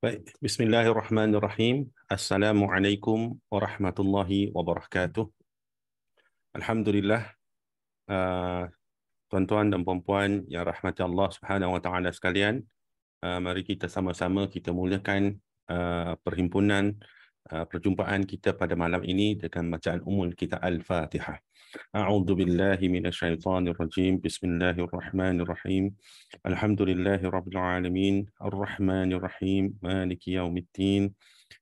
Baik, bismillahirrahmanirrahim. Assalamualaikum warahmatullahi wabarakatuh. Alhamdulillah, uh, tuan-tuan dan puan-puan yang rahmati Allah subhanahu wa ta'ala sekalian, uh, mari kita sama-sama kita mulakan uh, perhimpunan perjumpaan kita pada malam ini dengan bacaan umum kita Al-Fatihah. A'udzu billahi minasyaitonir rajim. Bismillahirrahmanirrahim. Alhamdulillahirabbil alamin, arrahmanir rahim, maliki yaumiddin.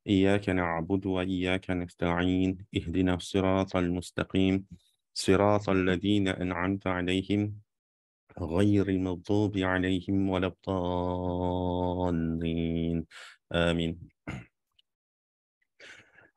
إياك نعبد وإياك نستعين اهدنا الصراط المستقيم صراط الذين أنعمت عليهم غير المغضوب عليهم ولا الضالين آمين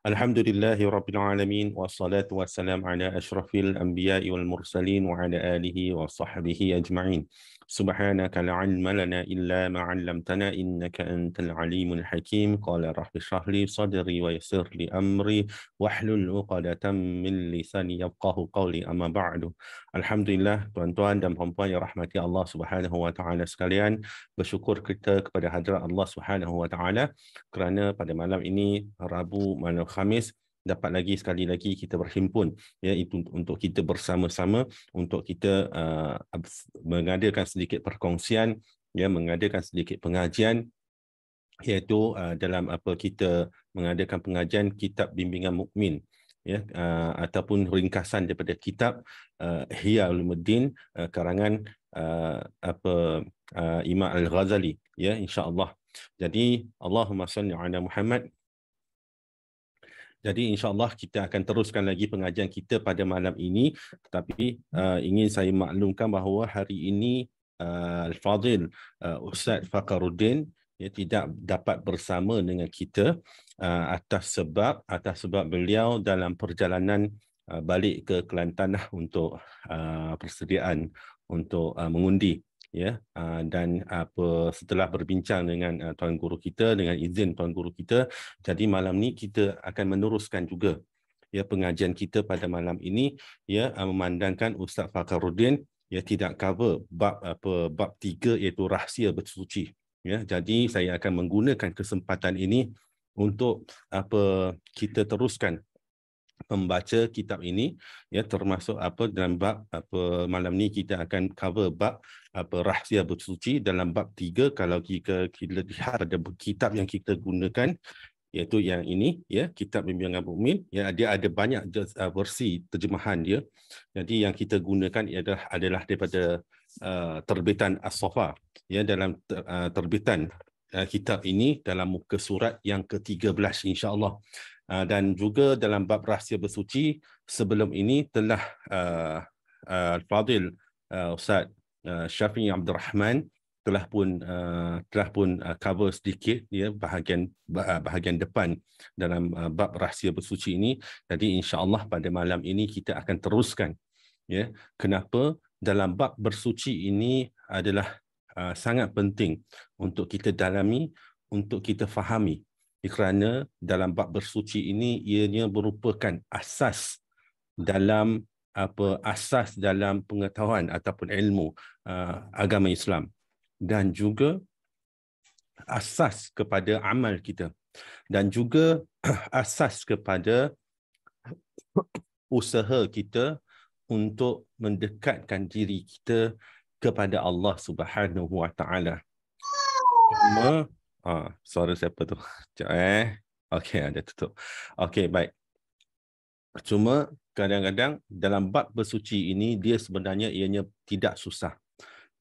الحمد لله رب العالمين والصلاة والسلام على أشرف الأنبياء والمرسلين وعلى آله وصحبه أجمعين Subhanaka la ilma lana illa ma 'allamtana innaka antal alimul hakim. Qala rabbi shrah li sadri wa yassir li amri wahlul 'uqdatam min lisani yafqahu qawli amma ba'du. Alhamdulillah tuan-tuan dan puan-puan yang rahmati Allah Subhanahu wa ta'ala sekalian, bersyukur kita kepada hadrat Allah Subhanahu wa ta'ala kerana pada malam ini Rabu malam Khamis dapat lagi sekali lagi kita berhimpun ya itu untuk kita bersama-sama untuk kita uh, mengadakan sedikit perkongsian ya mengadakan sedikit pengajian iaitu uh, dalam apa kita mengadakan pengajian kitab bimbingan mukmin ya uh, ataupun ringkasan daripada kitab uh, Hiya Ulumuddin uh, karangan uh, apa uh, Imam Al-Ghazali ya insya-Allah jadi Allahumma salli ala Muhammad jadi insyaAllah kita akan teruskan lagi pengajian kita pada malam ini. Tetapi uh, ingin saya maklumkan bahawa hari ini uh, Al-Fadhil uh, Ustaz Fakharuddin ya, tidak dapat bersama dengan kita uh, atas sebab atas sebab beliau dalam perjalanan uh, balik ke Kelantan lah untuk uh, persediaan untuk uh, mengundi ya uh, dan apa setelah berbincang dengan uh, tuan guru kita dengan izin tuan guru kita jadi malam ni kita akan meneruskan juga ya pengajian kita pada malam ini ya uh, memandangkan Ustaz Fakharuddin ya tidak cover bab apa bab 3 iaitu rahsia bersuci ya jadi saya akan menggunakan kesempatan ini untuk apa kita teruskan Membaca kitab ini ya termasuk apa dalam bab apa malam ni kita akan cover bab apa rahsia bersuci dalam bab tiga. kalau kita, kita lihat pada kitab yang kita gunakan iaitu yang ini ya kitab bimbingan mukmin ya dia ada banyak uh, versi terjemahan dia jadi yang kita gunakan adalah adalah daripada uh, terbitan as-safa ya dalam uh, terbitan uh, kitab ini dalam muka surat yang ke-13 insyaallah Ah, dan juga dalam bab rahsia bersuci sebelum ini telah uh, ah, uh, ah, Fadil uh, Ustaz uh, Syafiq Abdul Rahman telah pun uh, telah pun uh, cover sedikit ya bahagian bahagian depan dalam uh, bab rahsia bersuci ini jadi insyaallah pada malam ini kita akan teruskan ya kenapa dalam bab bersuci ini adalah uh, sangat penting untuk kita dalami untuk kita fahami kerana dalam bab bersuci ini ianya merupakan asas dalam apa asas dalam pengetahuan ataupun ilmu uh, agama Islam dan juga asas kepada amal kita dan juga asas kepada usaha kita untuk mendekatkan diri kita kepada Allah Subhanahu Wa Taala. Ha, suara siapa tu? Sekejap eh. Okey, ada tutup. Okey, baik. Cuma kadang-kadang dalam bab bersuci ini, dia sebenarnya ianya tidak susah.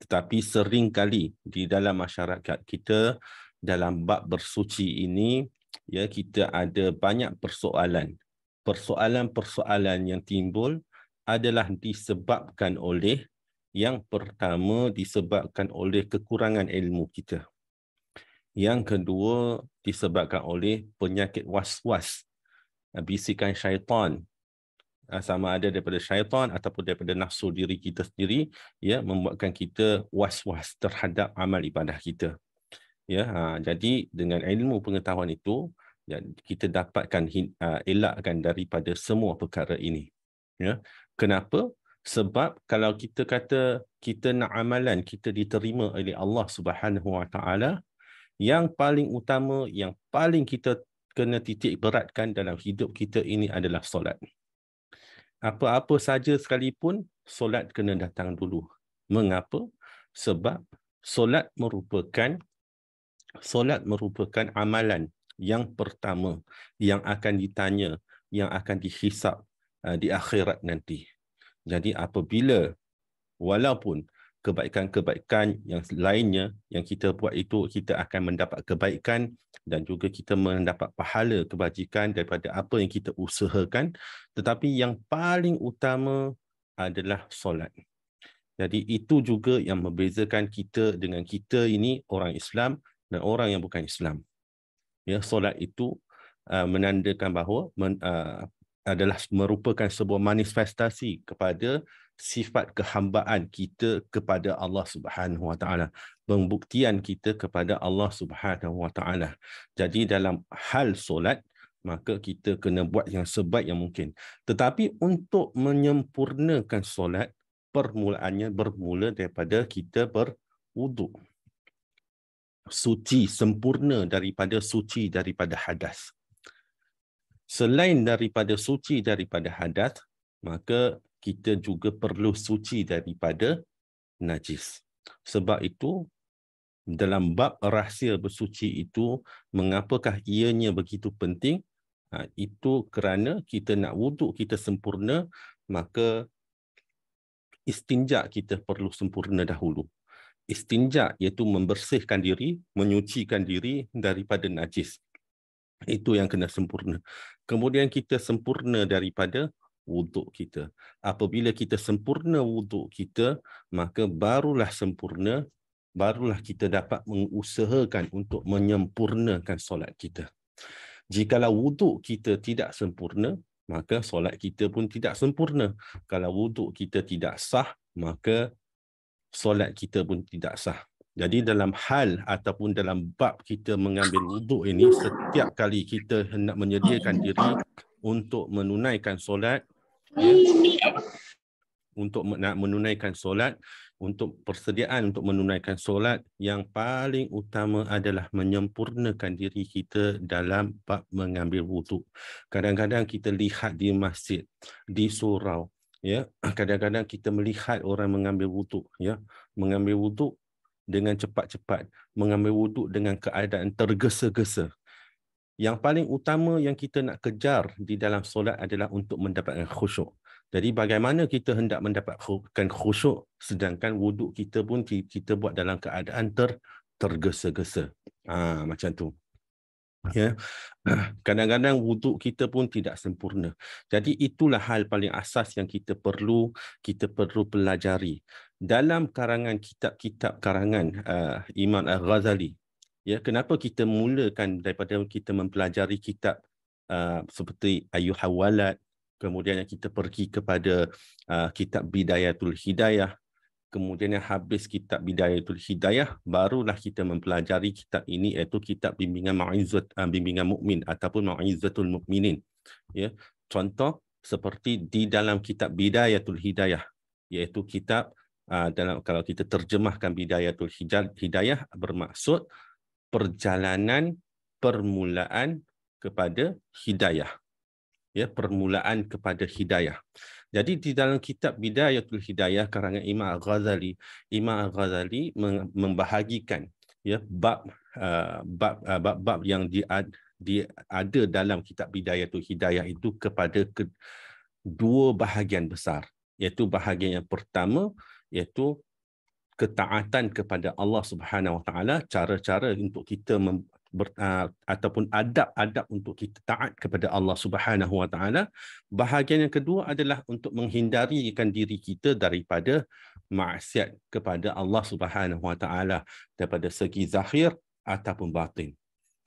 Tetapi sering kali di dalam masyarakat kita, dalam bab bersuci ini, ya kita ada banyak persoalan. Persoalan-persoalan yang timbul adalah disebabkan oleh yang pertama disebabkan oleh kekurangan ilmu kita. Yang kedua disebabkan oleh penyakit was-was, eh, bisikan syaitan. Ah, sama ada daripada syaitan ataupun daripada nafsu diri kita sendiri ya membuatkan kita was-was terhadap amal ibadah kita. Ya, ha, jadi dengan ilmu pengetahuan itu ya, kita dapatkan ha, elakkan daripada semua perkara ini. Ya. Kenapa? Sebab kalau kita kata kita nak amalan kita diterima oleh Allah Subhanahu Wa Taala, yang paling utama yang paling kita kena titik beratkan dalam hidup kita ini adalah solat. Apa-apa saja sekalipun solat kena datang dulu. Mengapa? Sebab solat merupakan solat merupakan amalan yang pertama yang akan ditanya, yang akan dihisap eh, di akhirat nanti. Jadi apabila walaupun kebaikan-kebaikan yang lainnya yang kita buat itu kita akan mendapat kebaikan dan juga kita mendapat pahala kebajikan daripada apa yang kita usahakan tetapi yang paling utama adalah solat. Jadi itu juga yang membezakan kita dengan kita ini orang Islam dan orang yang bukan Islam. Ya solat itu uh, menandakan bahawa men, uh, adalah merupakan sebuah manifestasi kepada sifat kehambaan kita kepada Allah Subhanahu Wa Taala pembuktian kita kepada Allah Subhanahu Wa Taala jadi dalam hal solat maka kita kena buat yang sebaik yang mungkin tetapi untuk menyempurnakan solat permulaannya bermula daripada kita berwudu, suci sempurna daripada suci daripada hadas selain daripada suci daripada hadas maka kita juga perlu suci daripada najis. Sebab itu, dalam bab rahsia bersuci itu, mengapakah ianya begitu penting? Ha, itu kerana kita nak wuduk kita sempurna, maka istinjak kita perlu sempurna dahulu. Istinjak iaitu membersihkan diri, menyucikan diri daripada najis. Itu yang kena sempurna. Kemudian kita sempurna daripada wuduk kita. Apabila kita sempurna wuduk kita, maka barulah sempurna, barulah kita dapat mengusahakan untuk menyempurnakan solat kita. Jikalau wuduk kita tidak sempurna, maka solat kita pun tidak sempurna. Kalau wuduk kita tidak sah, maka solat kita pun tidak sah. Jadi dalam hal ataupun dalam bab kita mengambil wuduk ini, setiap kali kita hendak menyediakan diri untuk menunaikan solat, Kan? untuk nak menunaikan solat untuk persediaan untuk menunaikan solat yang paling utama adalah menyempurnakan diri kita dalam bab mengambil wuduk. Kadang-kadang kita lihat di masjid, di surau, ya. Kadang-kadang kita melihat orang mengambil wuduk, ya. Mengambil wuduk dengan cepat-cepat, mengambil wuduk dengan keadaan tergesa-gesa, yang paling utama yang kita nak kejar di dalam solat adalah untuk mendapatkan khusyuk. Jadi bagaimana kita hendak mendapatkan khusyuk sedangkan wuduk kita pun kita buat dalam keadaan ter tergesa-gesa. Ha, macam tu. Ya. Kadang-kadang wuduk kita pun tidak sempurna. Jadi itulah hal paling asas yang kita perlu kita perlu pelajari. Dalam karangan kitab-kitab karangan uh, Imam Al-Ghazali ya kenapa kita mulakan daripada kita mempelajari kitab uh, seperti ayu hawalat kemudian kita pergi kepada uh, kitab bidayatul hidayah kemudian yang habis kitab bidayatul hidayah barulah kita mempelajari kitab ini iaitu kitab bimbingan ma'izat uh, bimbingan mukmin ataupun ma'izatul mukminin ya contoh seperti di dalam kitab bidayatul hidayah iaitu kitab uh, dalam kalau kita terjemahkan bidayatul hidayah bermaksud perjalanan permulaan kepada hidayah. Ya, permulaan kepada hidayah. Jadi di dalam kitab Bidayatul Hidayah karangan Imam Al-Ghazali, Imam Al-Ghazali membahagikan ya bab uh, bab uh, bab, bab yang di, di ada dalam kitab bidaya tu Hidayah itu kepada kedua bahagian besar, iaitu bahagian yang pertama iaitu ketaatan kepada Allah Subhanahu Wa Taala, cara-cara untuk kita mem- Ber, ah, ataupun adab-adab untuk kita taat kepada Allah Subhanahu Wa Taala. Bahagian yang kedua adalah untuk menghindarikan diri kita daripada maksiat kepada Allah Subhanahu Wa Taala daripada segi zahir ataupun batin.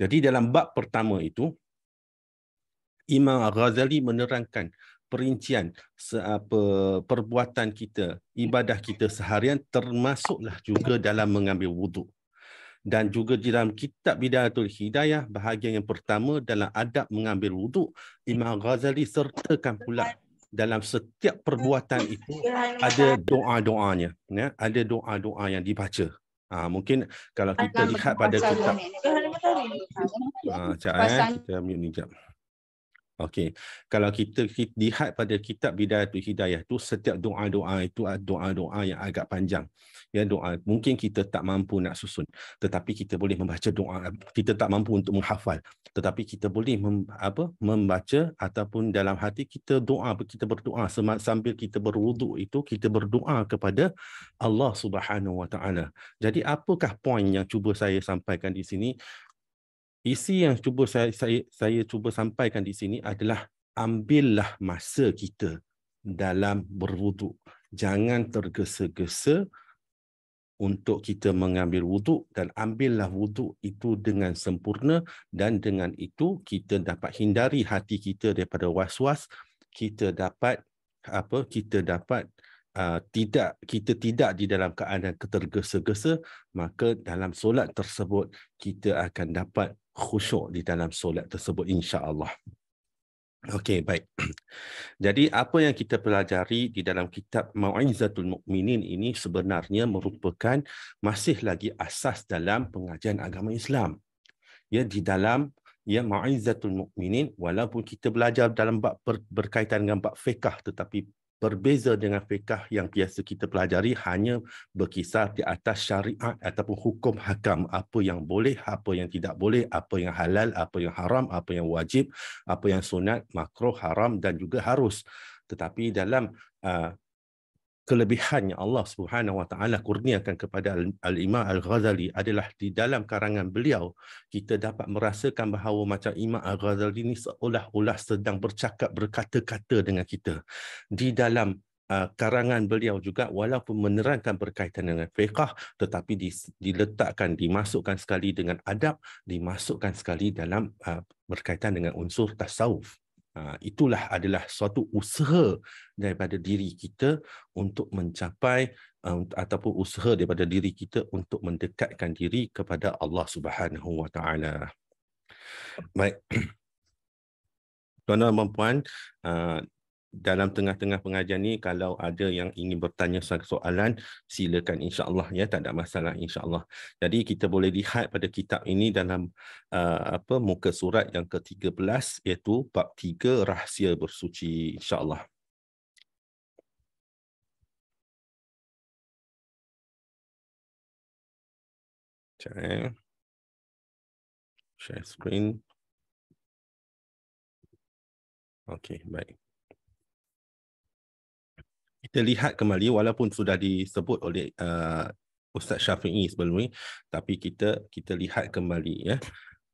Jadi dalam bab pertama itu Imam Ghazali menerangkan perincian apa perbuatan kita ibadah kita seharian termasuklah juga dalam mengambil wuduk dan juga di dalam kitab bidayatul hidayah bahagian yang pertama dalam adab mengambil wuduk Imam Ghazali sertakan pula dalam setiap perbuatan itu ada doa-doanya ya ada doa-doa yang dibaca ha, mungkin kalau kita lihat pada kitab ha, eh, kita mute ni jap. Okey. Kalau kita, lihat pada kitab Bidayatul Hidayah tu setiap doa-doa itu doa-doa yang agak panjang. Ya doa mungkin kita tak mampu nak susun tetapi kita boleh membaca doa kita tak mampu untuk menghafal tetapi kita boleh mem, apa membaca ataupun dalam hati kita doa kita berdoa sambil kita berwuduk itu kita berdoa kepada Allah Subhanahu Wa Taala. Jadi apakah poin yang cuba saya sampaikan di sini? isi yang cuba saya, saya saya cuba sampaikan di sini adalah ambillah masa kita dalam berwuduk. Jangan tergesa-gesa untuk kita mengambil wuduk dan ambillah wuduk itu dengan sempurna dan dengan itu kita dapat hindari hati kita daripada was-was. Kita dapat apa? Kita dapat Uh, tidak kita tidak di dalam keadaan ketergesa-gesa maka dalam solat tersebut kita akan dapat khusyuk di dalam solat tersebut insya-Allah. Okey, baik. Jadi apa yang kita pelajari di dalam kitab Mau'izatul Mukminin ini sebenarnya merupakan masih lagi asas dalam pengajian agama Islam. Ya di dalam ya Mau'izatul Mukminin walaupun kita belajar dalam bab berkaitan dengan bab fiqh tetapi berbeza dengan fiqah yang biasa kita pelajari hanya berkisar di atas syariat ataupun hukum hakam apa yang boleh apa yang tidak boleh apa yang halal apa yang haram apa yang wajib apa yang sunat makruh haram dan juga harus tetapi dalam uh, kelebihan yang Allah Subhanahu Wa Taala kurniakan kepada Al Imam Al Ghazali adalah di dalam karangan beliau kita dapat merasakan bahawa macam Imam Al Ghazali ini seolah-olah sedang bercakap berkata-kata dengan kita di dalam uh, karangan beliau juga walaupun menerangkan berkaitan dengan fiqh tetapi diletakkan dimasukkan sekali dengan adab dimasukkan sekali dalam uh, berkaitan dengan unsur tasawuf Ha, itulah adalah suatu usaha daripada diri kita untuk mencapai ha, ataupun usaha daripada diri kita untuk mendekatkan diri kepada Allah Subhanahu wa taala. Baik. Tuan-tuan dan puan dalam tengah-tengah pengajian ni kalau ada yang ingin bertanya soalan silakan insyaallah ya tak ada masalah insyaallah jadi kita boleh lihat pada kitab ini dalam uh, apa muka surat yang ke-13 iaitu bab 3 rahsia bersuci insyaallah Okay. Share screen. Okay, baik terlihat kembali walaupun sudah disebut oleh uh, Ustaz Syafi'i sebelum ini tapi kita kita lihat kembali ya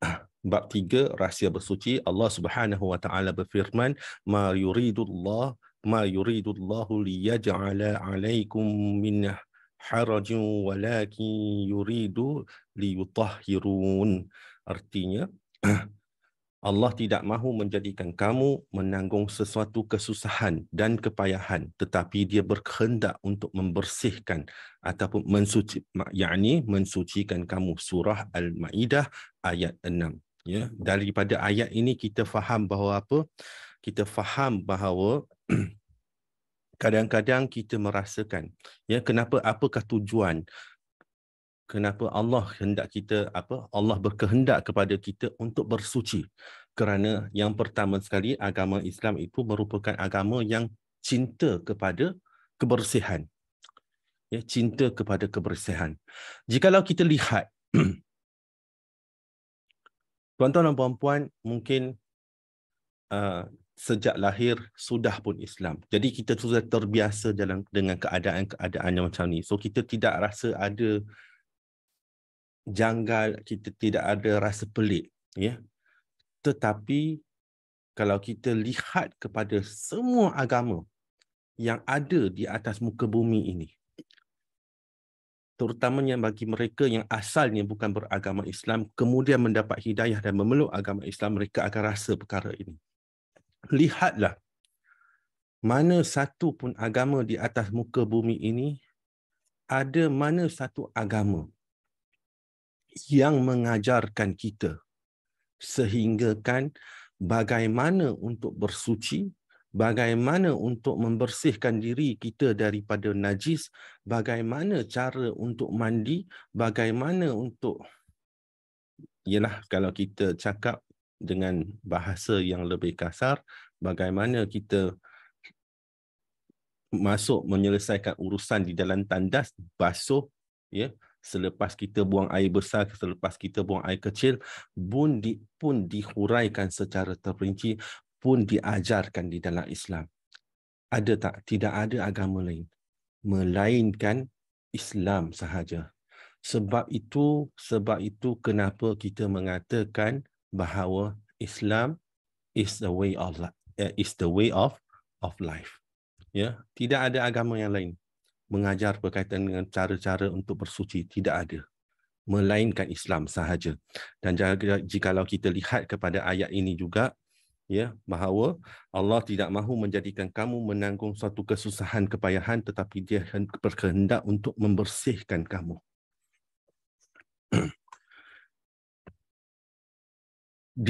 bab tiga rahsia bersuci Allah Subhanahu wa taala berfirman ma yuridullah ma yuridullahu liyaj'ala 'alaikum min harajin walakin yuridu liyutahhirun artinya Allah tidak mahu menjadikan kamu menanggung sesuatu kesusahan dan kepayahan tetapi dia berkehendak untuk membersihkan ataupun mensuci yakni mensucikan kamu surah al-maidah ayat 6 ya daripada ayat ini kita faham bahawa apa kita faham bahawa kadang-kadang kita merasakan ya kenapa apakah tujuan kenapa Allah hendak kita apa Allah berkehendak kepada kita untuk bersuci kerana yang pertama sekali agama Islam itu merupakan agama yang cinta kepada kebersihan ya cinta kepada kebersihan jikalau kita lihat tuan-tuan dan puan-puan mungkin uh, sejak lahir sudah pun Islam. Jadi kita sudah terbiasa dalam dengan keadaan-keadaan macam ni. So kita tidak rasa ada janggal kita tidak ada rasa pelik ya tetapi kalau kita lihat kepada semua agama yang ada di atas muka bumi ini terutamanya bagi mereka yang asalnya bukan beragama Islam kemudian mendapat hidayah dan memeluk agama Islam mereka akan rasa perkara ini lihatlah mana satu pun agama di atas muka bumi ini ada mana satu agama yang mengajarkan kita sehinggakan bagaimana untuk bersuci, bagaimana untuk membersihkan diri kita daripada najis, bagaimana cara untuk mandi, bagaimana untuk ialah kalau kita cakap dengan bahasa yang lebih kasar, bagaimana kita masuk menyelesaikan urusan di dalam tandas basuh ya selepas kita buang air besar selepas kita buang air kecil pun di, pun dihuraikan secara terperinci pun diajarkan di dalam Islam ada tak tidak ada agama lain melainkan Islam sahaja sebab itu sebab itu kenapa kita mengatakan bahawa Islam is the way of eh, is the way of of life ya tidak ada agama yang lain mengajar berkaitan dengan cara-cara untuk bersuci tidak ada melainkan Islam sahaja dan jika kita lihat kepada ayat ini juga ya bahawa Allah tidak mahu menjadikan kamu menanggung satu kesusahan kepayahan tetapi dia berkehendak untuk membersihkan kamu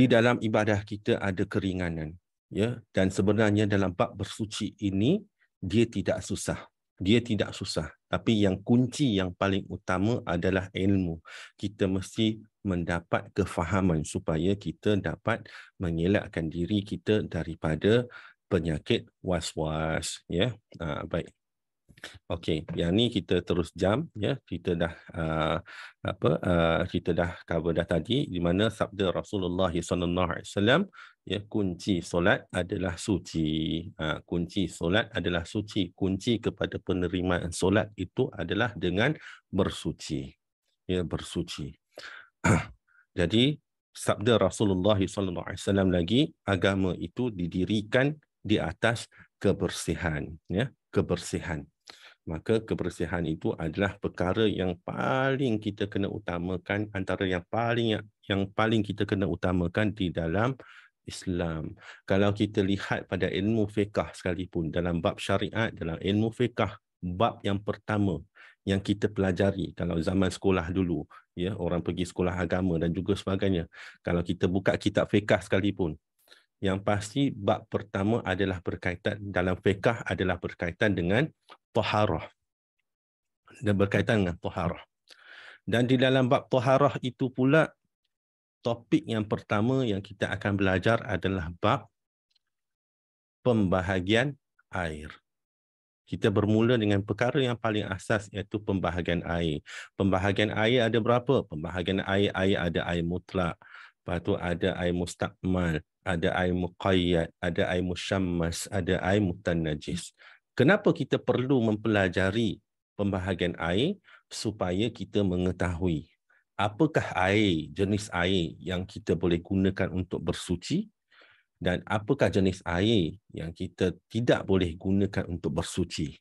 di dalam ibadah kita ada keringanan ya dan sebenarnya dalam bab bersuci ini dia tidak susah dia tidak susah. Tapi yang kunci yang paling utama adalah ilmu. Kita mesti mendapat kefahaman supaya kita dapat mengelakkan diri kita daripada penyakit was-was. Ya, yeah? Ha, baik. Okey, yang ni kita terus jam ya. Kita dah uh, apa uh, kita dah cover dah tadi di mana sabda Rasulullah SAW ya kunci solat adalah suci ha, kunci solat adalah suci kunci kepada penerimaan solat itu adalah dengan bersuci ya bersuci jadi sabda Rasulullah SAW lagi agama itu didirikan di atas kebersihan ya kebersihan maka kebersihan itu adalah perkara yang paling kita kena utamakan antara yang paling yang paling kita kena utamakan di dalam Islam. Kalau kita lihat pada ilmu fiqah sekalipun, dalam bab syariat, dalam ilmu fiqah, bab yang pertama yang kita pelajari kalau zaman sekolah dulu, ya orang pergi sekolah agama dan juga sebagainya. Kalau kita buka kitab fiqah sekalipun, yang pasti bab pertama adalah berkaitan dalam fiqah adalah berkaitan dengan taharah. Dan berkaitan dengan taharah. Dan di dalam bab taharah itu pula topik yang pertama yang kita akan belajar adalah bab pembahagian air. Kita bermula dengan perkara yang paling asas iaitu pembahagian air. Pembahagian air ada berapa? Pembahagian air, air ada air mutlak. Lepas tu ada air mustakmal, ada air muqayyad, ada air musyammas, ada air mutan najis. Kenapa kita perlu mempelajari pembahagian air? Supaya kita mengetahui apakah air jenis air yang kita boleh gunakan untuk bersuci dan apakah jenis air yang kita tidak boleh gunakan untuk bersuci.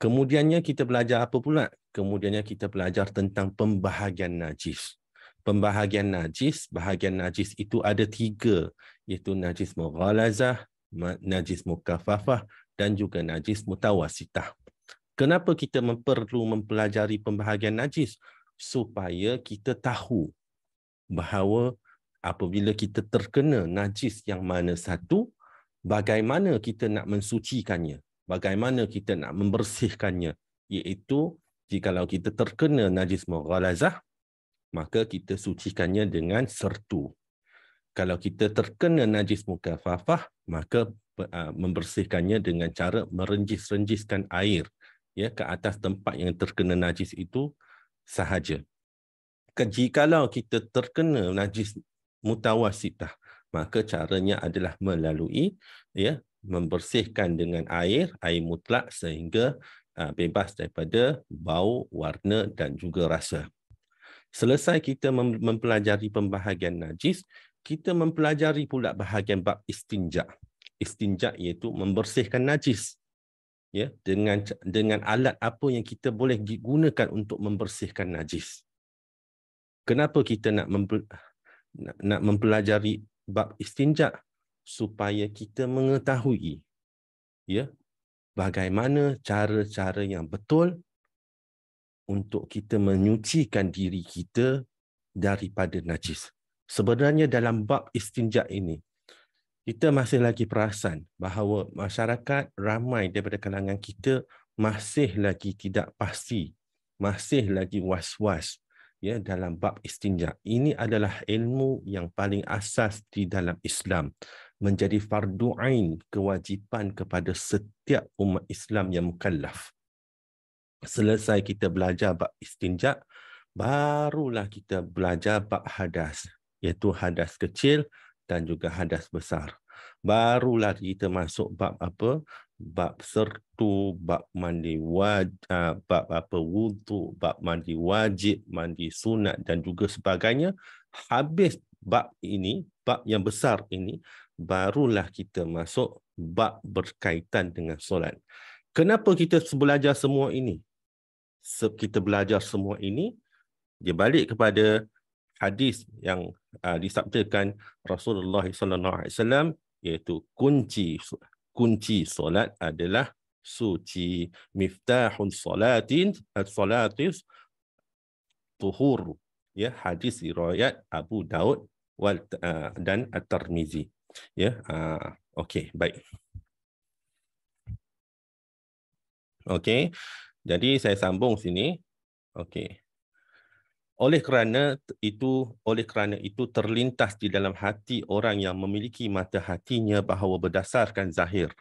Kemudiannya kita belajar apa pula? Kemudiannya kita belajar tentang pembahagian najis. Pembahagian najis, bahagian najis itu ada tiga, iaitu najis mughalazah, najis mukafafah dan juga najis mutawasitah. Kenapa kita perlu mempelajari pembahagian najis? supaya kita tahu bahawa apabila kita terkena najis yang mana satu, bagaimana kita nak mensucikannya, bagaimana kita nak membersihkannya, iaitu jikalau kita terkena najis mughalazah, maka kita sucikannya dengan sertu. Kalau kita terkena najis mukafafah, maka membersihkannya dengan cara merenjis-renjiskan air ya ke atas tempat yang terkena najis itu sahaja. Kan, jikalau kita terkena najis mutawasitah, maka caranya adalah melalui ya membersihkan dengan air, air mutlak sehingga uh, bebas daripada bau, warna dan juga rasa. Selesai kita mempelajari pembahagian najis, kita mempelajari pula bahagian bab istinja. Istinja iaitu membersihkan najis ya dengan dengan alat apa yang kita boleh gunakan untuk membersihkan najis kenapa kita nak nak mempelajari bab istinja supaya kita mengetahui ya bagaimana cara-cara yang betul untuk kita menyucikan diri kita daripada najis sebenarnya dalam bab istinja ini kita masih lagi perasan bahawa masyarakat ramai daripada kalangan kita masih lagi tidak pasti, masih lagi was-was ya dalam bab istinja. Ini adalah ilmu yang paling asas di dalam Islam menjadi fardu ain kewajipan kepada setiap umat Islam yang mukallaf. Selesai kita belajar bab istinja, barulah kita belajar bab hadas, iaitu hadas kecil dan juga hadas besar. Barulah kita masuk bab apa? Bab sertu, bab mandi wajib, ah, bab apa wudu, bab mandi wajib, mandi sunat dan juga sebagainya. Habis bab ini, bab yang besar ini, barulah kita masuk bab berkaitan dengan solat. Kenapa kita belajar semua ini? kita belajar semua ini, dia balik kepada hadis yang uh, disabdakan Rasulullah SAW iaitu kunci kunci solat adalah suci miftahun salatin as-salatis eh, tuhur ya hadis riwayat Abu Daud wal, uh, dan At-Tirmizi ya uh, okey baik okey jadi saya sambung sini okey oleh kerana itu oleh kerana itu terlintas di dalam hati orang yang memiliki mata hatinya bahawa berdasarkan zahir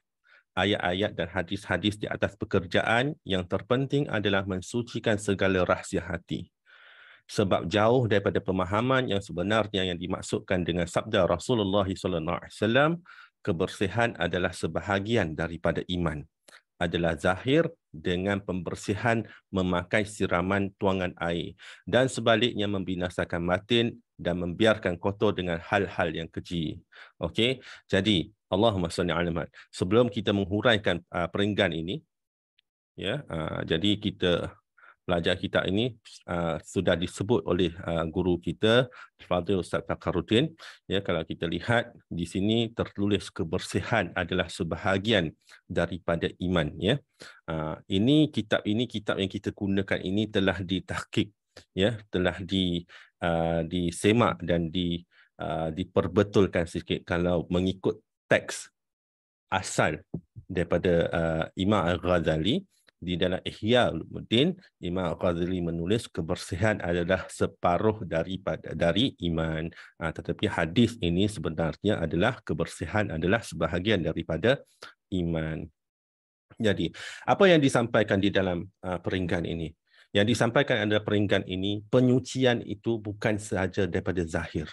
ayat-ayat dan hadis-hadis di atas pekerjaan yang terpenting adalah mensucikan segala rahsia hati sebab jauh daripada pemahaman yang sebenarnya yang dimaksudkan dengan sabda Rasulullah SAW kebersihan adalah sebahagian daripada iman adalah zahir dengan pembersihan memakai siraman tuangan air dan sebaliknya membinasakan matin dan membiarkan kotor dengan hal-hal yang keji. Okey. Jadi, Allahumma salli alaihi wasallam Sebelum kita menghuraikan uh, peringgan ini, ya, uh, jadi kita pelajar kita ini uh, sudah disebut oleh uh, guru kita Fadil Ustaz Takarudin ya kalau kita lihat di sini tertulis kebersihan adalah sebahagian daripada iman ya uh, ini kitab ini kitab yang kita gunakan ini telah ditahqiq ya telah di uh, disemak dan di uh, diperbetulkan sikit kalau mengikut teks asal daripada uh, Imam Al-Ghazali di dalam Ihya Ulumuddin Imam Al-Ghazali menulis kebersihan adalah separuh daripada dari iman ha, tetapi hadis ini sebenarnya adalah kebersihan adalah sebahagian daripada iman jadi apa yang disampaikan di dalam uh, peringkat ini yang disampaikan adalah peringkat ini penyucian itu bukan sahaja daripada zahir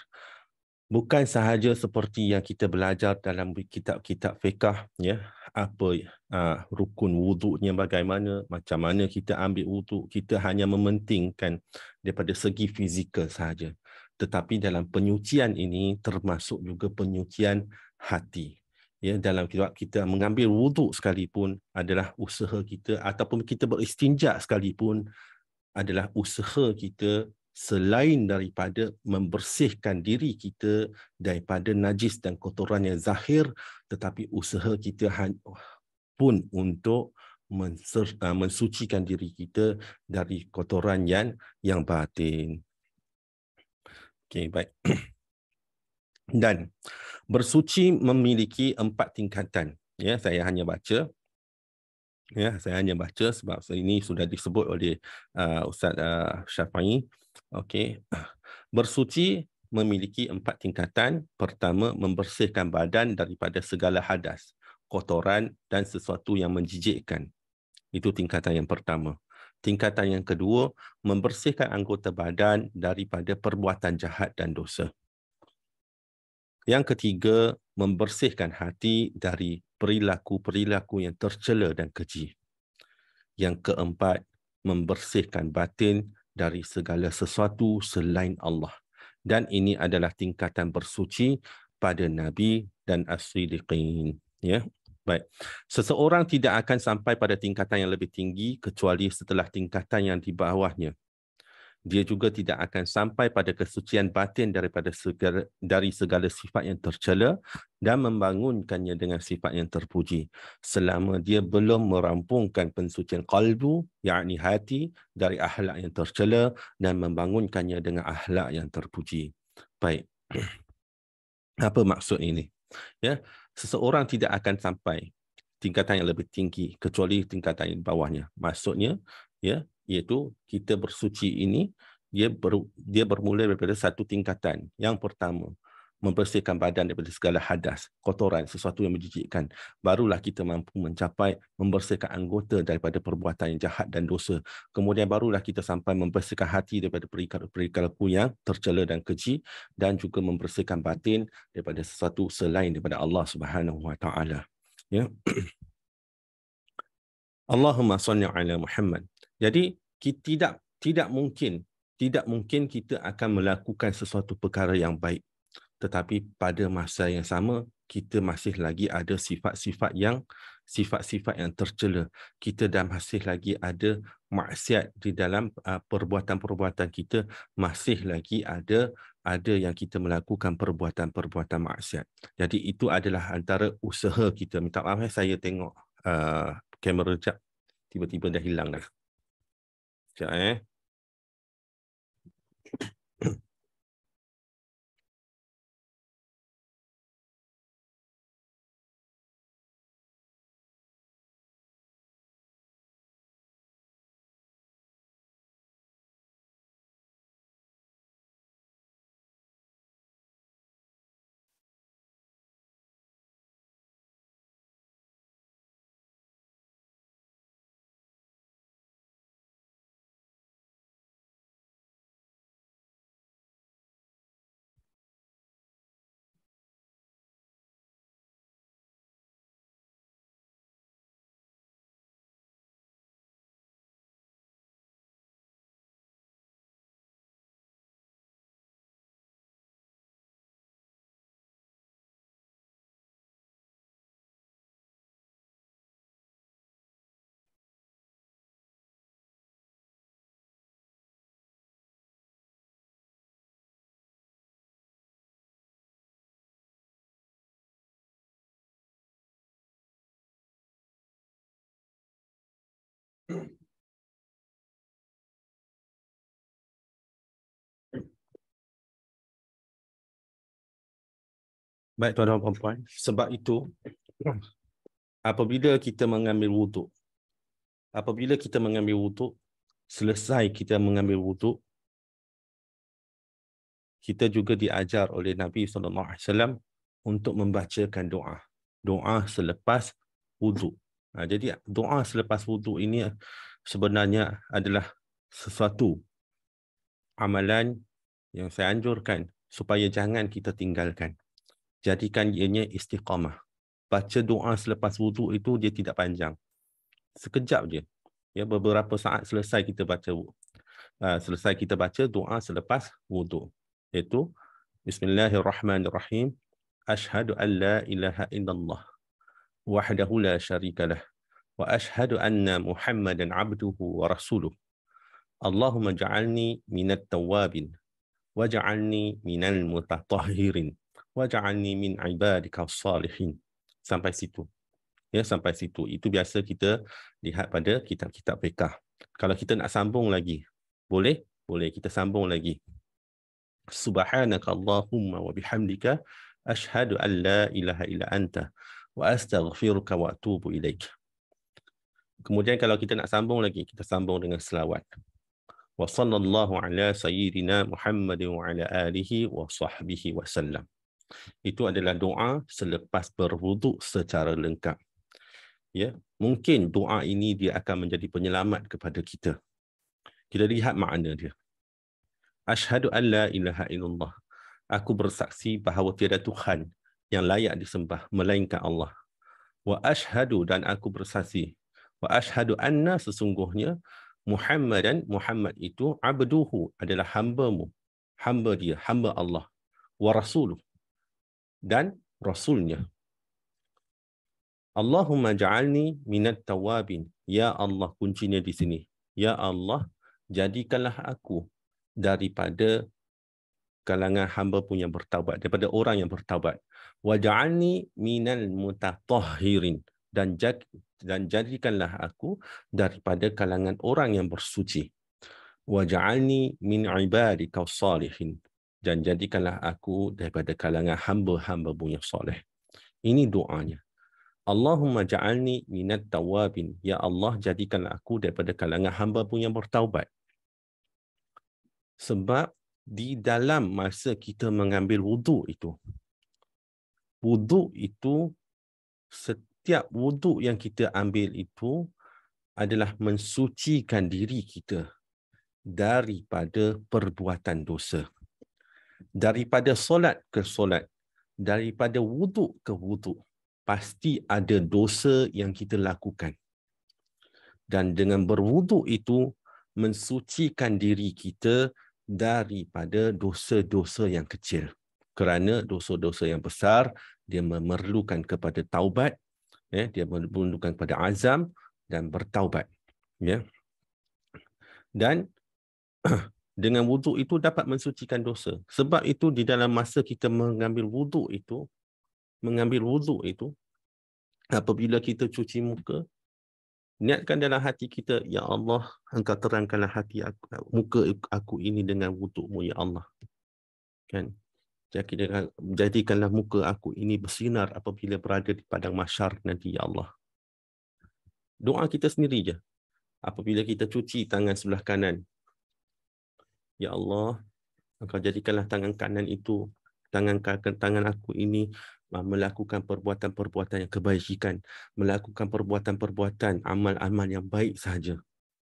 bukan sahaja seperti yang kita belajar dalam kitab-kitab fiqah ya apa uh, rukun wuduknya bagaimana macam mana kita ambil wuduk kita hanya mementingkan daripada segi fizikal sahaja tetapi dalam penyucian ini termasuk juga penyucian hati ya dalam kita kita mengambil wuduk sekalipun adalah usaha kita ataupun kita beristinja sekalipun adalah usaha kita selain daripada membersihkan diri kita daripada najis dan kotoran yang zahir tetapi usaha kita pun untuk ah, mensucikan diri kita dari kotoran yang yang batin. Okey baik. Dan bersuci memiliki empat tingkatan. Ya, saya hanya baca ya saya hanya baca sebab ini sudah disebut oleh uh, ustaz uh, Syafi'i Okey. Bersuci memiliki empat tingkatan. Pertama, membersihkan badan daripada segala hadas, kotoran dan sesuatu yang menjijikkan. Itu tingkatan yang pertama. Tingkatan yang kedua, membersihkan anggota badan daripada perbuatan jahat dan dosa. Yang ketiga, membersihkan hati dari perilaku-perilaku yang tercela dan keji. Yang keempat, membersihkan batin dari segala sesuatu selain Allah. Dan ini adalah tingkatan bersuci pada Nabi dan As-Sidiqin. Ya? Baik. Seseorang tidak akan sampai pada tingkatan yang lebih tinggi kecuali setelah tingkatan yang di bawahnya, dia juga tidak akan sampai pada kesucian batin daripada segala, dari segala sifat yang tercela dan membangunkannya dengan sifat yang terpuji selama dia belum merampungkan pensucian kalbu yakni hati dari akhlak yang tercela dan membangunkannya dengan akhlak yang terpuji baik apa maksud ini ya seseorang tidak akan sampai tingkatan yang lebih tinggi kecuali tingkatan yang bawahnya maksudnya ya iaitu kita bersuci ini dia ber, dia bermula daripada satu tingkatan. Yang pertama, membersihkan badan daripada segala hadas, kotoran, sesuatu yang menjijikkan. Barulah kita mampu mencapai membersihkan anggota daripada perbuatan yang jahat dan dosa. Kemudian barulah kita sampai membersihkan hati daripada perikal-perikalku yang tercela dan keji dan juga membersihkan batin daripada sesuatu selain daripada Allah Subhanahu Wa Taala. Ya. Allahumma salli ala Muhammad jadi kita tidak tidak mungkin tidak mungkin kita akan melakukan sesuatu perkara yang baik. Tetapi pada masa yang sama kita masih lagi ada sifat-sifat yang sifat-sifat yang tercela. Kita dah masih lagi ada maksiat di dalam perbuatan-perbuatan kita masih lagi ada ada yang kita melakukan perbuatan-perbuatan maksiat. Jadi itu adalah antara usaha kita. Minta maaf eh, saya tengok uh, kamera jap tiba-tiba dah hilang dah. sẽ Baik tuan-tuan dan puan-puan, sebab itu apabila kita mengambil wuduk apabila kita mengambil wuduk selesai kita mengambil wuduk kita juga diajar oleh Nabi sallallahu alaihi wasallam untuk membacakan doa. Doa selepas wuduk. Ha, jadi doa selepas wuduk ini sebenarnya adalah sesuatu amalan yang saya anjurkan supaya jangan kita tinggalkan jadikan ianya istiqamah. Baca doa selepas wudu itu dia tidak panjang. Sekejap je. Ya, beberapa saat selesai kita baca uh, selesai kita baca doa selepas wudu, itu Bismillahirrahmanirrahim. Ashadu an la ilaha illallah. Wahdahu la syarikalah. Wa ashadu anna muhammadan abduhu wa rasuluh. Allahumma ja'alni minat tawabin. wajalni minal mutatahirin waj'alni min ibadika salihin sampai situ ya sampai situ itu biasa kita lihat pada kitab-kitab fiqh kalau kita nak sambung lagi boleh boleh kita sambung lagi subhanaka allahumma wa bihamdika ashhadu an la ilaha illa anta wa astaghfiruka wa atubu ilaik kemudian kalau kita nak sambung lagi kita sambung dengan selawat wa sallallahu ala sayyidina muhammadin wa ala alihi wa sahbihi wa sallam itu adalah doa selepas berwuduk secara lengkap. Ya, mungkin doa ini dia akan menjadi penyelamat kepada kita. Kita lihat makna dia. Ashhadu an la ilaha illallah. Aku bersaksi bahawa tiada Tuhan yang layak disembah melainkan Allah. Wa ashhadu dan aku bersaksi. Wa ashhadu anna sesungguhnya Muhammad dan Muhammad itu abduhu adalah hamba-mu. Hamba dia, hamba Allah. Wa rasuluh dan Rasulnya. Allahumma ja'alni minat tawabin. Ya Allah, kuncinya di sini. Ya Allah, jadikanlah aku daripada kalangan hamba punya yang bertawab, daripada orang yang bertawab. Wa ja'alni minal mutatahhirin. Dan, dan jadikanlah aku daripada kalangan orang yang bersuci. Wa ja'alni min ibadikau salihin dan jadikanlah aku daripada kalangan hamba-hamba mu soleh. Ini doanya. Allahumma ja'alni minat tawabin. Ya Allah, jadikanlah aku daripada kalangan hamba mu yang bertaubat. Sebab di dalam masa kita mengambil wudhu itu, wudhu itu, setiap wudhu yang kita ambil itu adalah mensucikan diri kita daripada perbuatan dosa daripada solat ke solat, daripada wudhu ke wudhu, pasti ada dosa yang kita lakukan. Dan dengan berwudhu itu, mensucikan diri kita daripada dosa-dosa yang kecil. Kerana dosa-dosa yang besar, dia memerlukan kepada taubat, ya, dia memerlukan kepada azam dan bertaubat. Ya. Dan dengan wuduk itu dapat mensucikan dosa. Sebab itu di dalam masa kita mengambil wuduk itu, mengambil wuduk itu, apabila kita cuci muka, niatkan dalam hati kita, Ya Allah, engkau terangkanlah hati aku, muka aku ini dengan wudukmu, Ya Allah. Kan? jadikanlah muka aku ini bersinar apabila berada di padang masyar nanti, Ya Allah. Doa kita sendiri je. Apabila kita cuci tangan sebelah kanan, Ya Allah, engkau jadikanlah tangan kanan itu, tangan kanan tangan aku ini ah, melakukan perbuatan-perbuatan yang kebaikan, melakukan perbuatan-perbuatan amal-amal yang baik sahaja.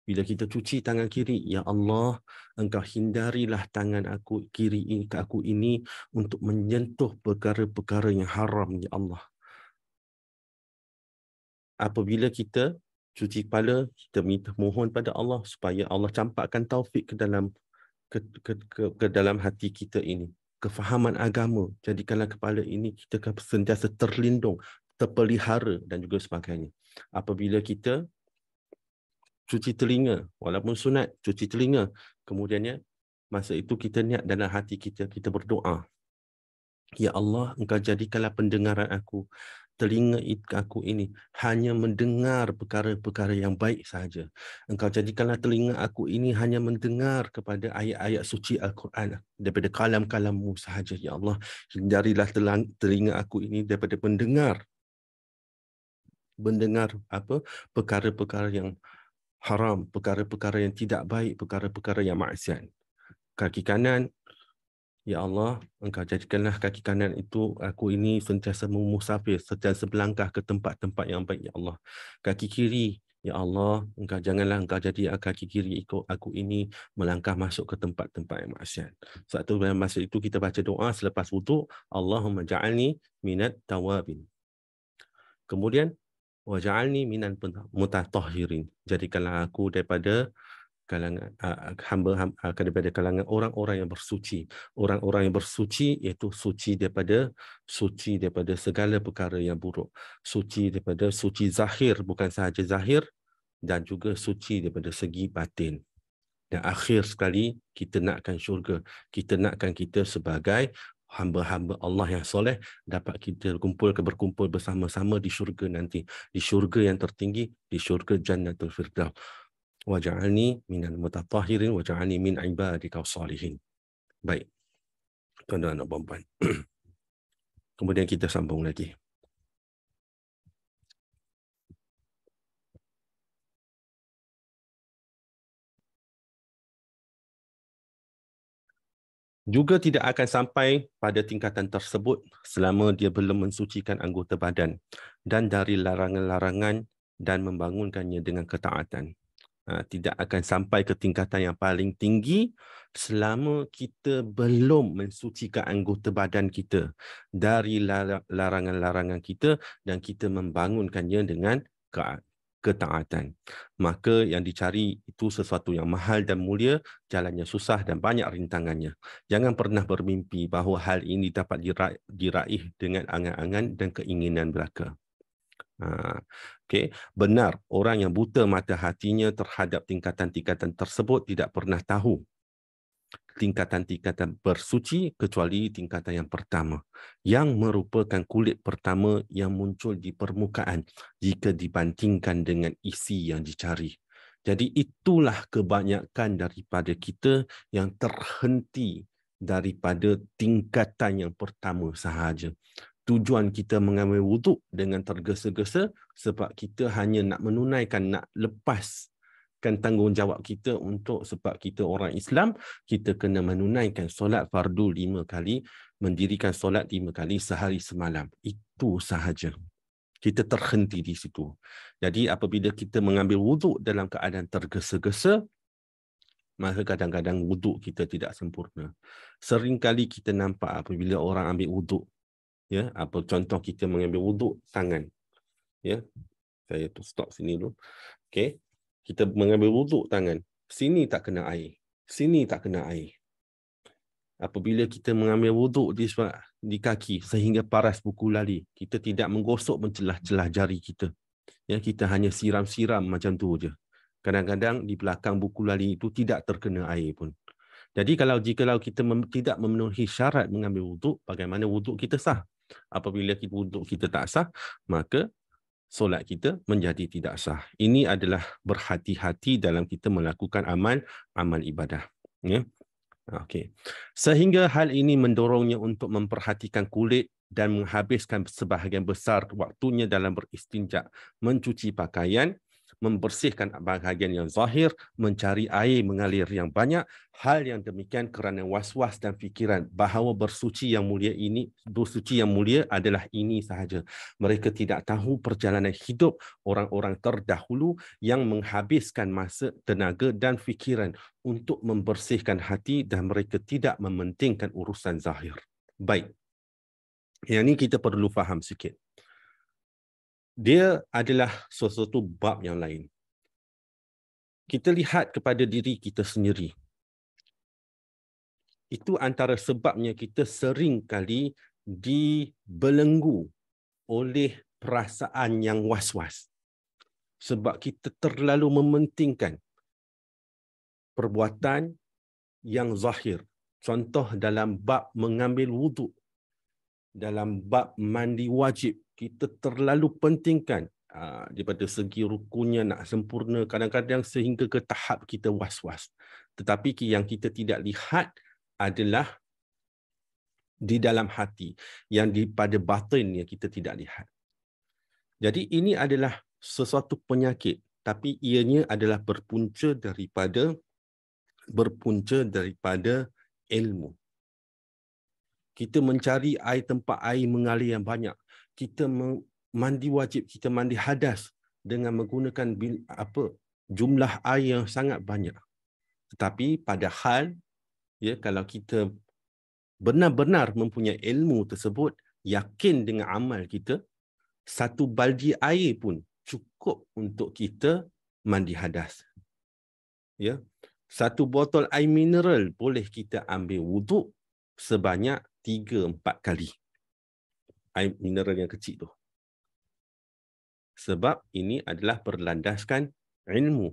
Bila kita cuci tangan kiri, Ya Allah, engkau hindarilah tangan aku kiri ini, ke aku ini untuk menyentuh perkara-perkara yang haram, Ya Allah. Apabila kita cuci kepala, kita minta mohon pada Allah supaya Allah campakkan taufik ke dalam ke, ke, ke, ke dalam hati kita ini kefahaman agama jadikanlah kepala ini kita akan sentiasa terlindung terpelihara dan juga sebagainya apabila kita cuci telinga walaupun sunat cuci telinga kemudiannya masa itu kita niat dalam hati kita kita berdoa ya Allah engkau jadikanlah pendengaran aku telinga aku ini hanya mendengar perkara-perkara yang baik sahaja. Engkau jadikanlah telinga aku ini hanya mendengar kepada ayat-ayat suci Al-Quran daripada kalam-kalammu sahaja, Ya Allah. Hindarilah telinga aku ini daripada mendengar mendengar apa perkara-perkara yang haram, perkara-perkara yang tidak baik, perkara-perkara yang maksiat. Kaki kanan, Ya Allah, engkau jadikanlah kaki kanan itu aku ini sentiasa memusafir, sentiasa melangkah ke tempat-tempat yang baik, Ya Allah. Kaki kiri, Ya Allah, engkau janganlah engkau jadi ah, kaki kiri ikut aku ini melangkah masuk ke tempat-tempat yang maksiat. Satu dalam masa itu kita baca doa selepas wuduk, Allahumma ja'alni minat tawabin. Kemudian, wa ja'alni minan mutatahirin. Jadikanlah aku daripada kalangan uh, hamba uh, daripada kalangan orang-orang yang bersuci orang-orang yang bersuci iaitu suci daripada suci daripada segala perkara yang buruk suci daripada suci zahir bukan sahaja zahir dan juga suci daripada segi batin dan akhir sekali kita nakkan syurga kita nakkan kita sebagai hamba-hamba Allah yang soleh dapat kita kumpul ke berkumpul bersama-sama di syurga nanti di syurga yang tertinggi di syurga jannatul firdaus waj'alni minal mutatahhirin waj'alni min ibadika salihin. Baik. Tuan-tuan dan puan-puan. Kemudian kita sambung lagi. juga tidak akan sampai pada tingkatan tersebut selama dia belum mensucikan anggota badan dan dari larangan-larangan dan membangunkannya dengan ketaatan. Ah, tidak akan sampai ke tingkatan yang paling tinggi selama kita belum mensucikan anggota badan kita dari larangan-larangan kita dan kita membangunkannya dengan ketaatan. Maka yang dicari itu sesuatu yang mahal dan mulia, jalannya susah dan banyak rintangannya. Jangan pernah bermimpi bahawa hal ini dapat diraih dengan angan-angan dan keinginan belaka. Ha, okay. Benar, orang yang buta mata hatinya terhadap tingkatan-tingkatan tersebut tidak pernah tahu tingkatan-tingkatan bersuci kecuali tingkatan yang pertama yang merupakan kulit pertama yang muncul di permukaan jika dibandingkan dengan isi yang dicari. Jadi itulah kebanyakan daripada kita yang terhenti daripada tingkatan yang pertama sahaja tujuan kita mengambil wuduk dengan tergesa-gesa sebab kita hanya nak menunaikan nak lepaskan tanggungjawab kita untuk sebab kita orang Islam kita kena menunaikan solat fardu lima kali mendirikan solat lima kali sehari semalam itu sahaja kita terhenti di situ jadi apabila kita mengambil wuduk dalam keadaan tergesa-gesa maka kadang-kadang wuduk kita tidak sempurna. sering kali kita nampak apabila orang ambil wuduk, ya apa contoh kita mengambil wuduk tangan ya saya tu stop sini dulu okey kita mengambil wuduk tangan sini tak kena air sini tak kena air apabila kita mengambil wuduk di di kaki sehingga paras buku lali kita tidak menggosok mencelah-celah jari kita ya kita hanya siram-siram macam tu aja kadang-kadang di belakang buku lali itu tidak terkena air pun jadi kalau jika kita mem, tidak memenuhi syarat mengambil wuduk bagaimana wuduk kita sah apabila kita untuk kita tak sah maka solat kita menjadi tidak sah ini adalah berhati-hati dalam kita melakukan amal amal ibadah ya okey sehingga hal ini mendorongnya untuk memperhatikan kulit dan menghabiskan sebahagian besar waktunya dalam beristinjak, mencuci pakaian, membersihkan bahagian yang zahir, mencari air mengalir yang banyak. Hal yang demikian kerana was-was dan fikiran bahawa bersuci yang mulia ini, bersuci yang mulia adalah ini sahaja. Mereka tidak tahu perjalanan hidup orang-orang terdahulu yang menghabiskan masa, tenaga dan fikiran untuk membersihkan hati dan mereka tidak mementingkan urusan zahir. Baik. Yang ini kita perlu faham sikit dia adalah sesuatu bab yang lain. Kita lihat kepada diri kita sendiri. Itu antara sebabnya kita sering kali dibelenggu oleh perasaan yang was-was. Sebab kita terlalu mementingkan perbuatan yang zahir. Contoh dalam bab mengambil wuduk, dalam bab mandi wajib, kita terlalu pentingkan uh, daripada segi rukunnya nak sempurna kadang-kadang sehingga ke tahap kita was-was. Tetapi yang kita tidak lihat adalah di dalam hati yang di pada batin yang kita tidak lihat. Jadi ini adalah sesuatu penyakit tapi ianya adalah berpunca daripada berpunca daripada ilmu. Kita mencari air tempat air mengalir yang banyak kita mandi wajib kita mandi hadas dengan menggunakan apa jumlah air yang sangat banyak tetapi padahal ya kalau kita benar-benar mempunyai ilmu tersebut yakin dengan amal kita satu baldi air pun cukup untuk kita mandi hadas ya satu botol air mineral boleh kita ambil wuduk sebanyak 3 4 kali air mineral yang kecil tu. Sebab ini adalah berlandaskan ilmu.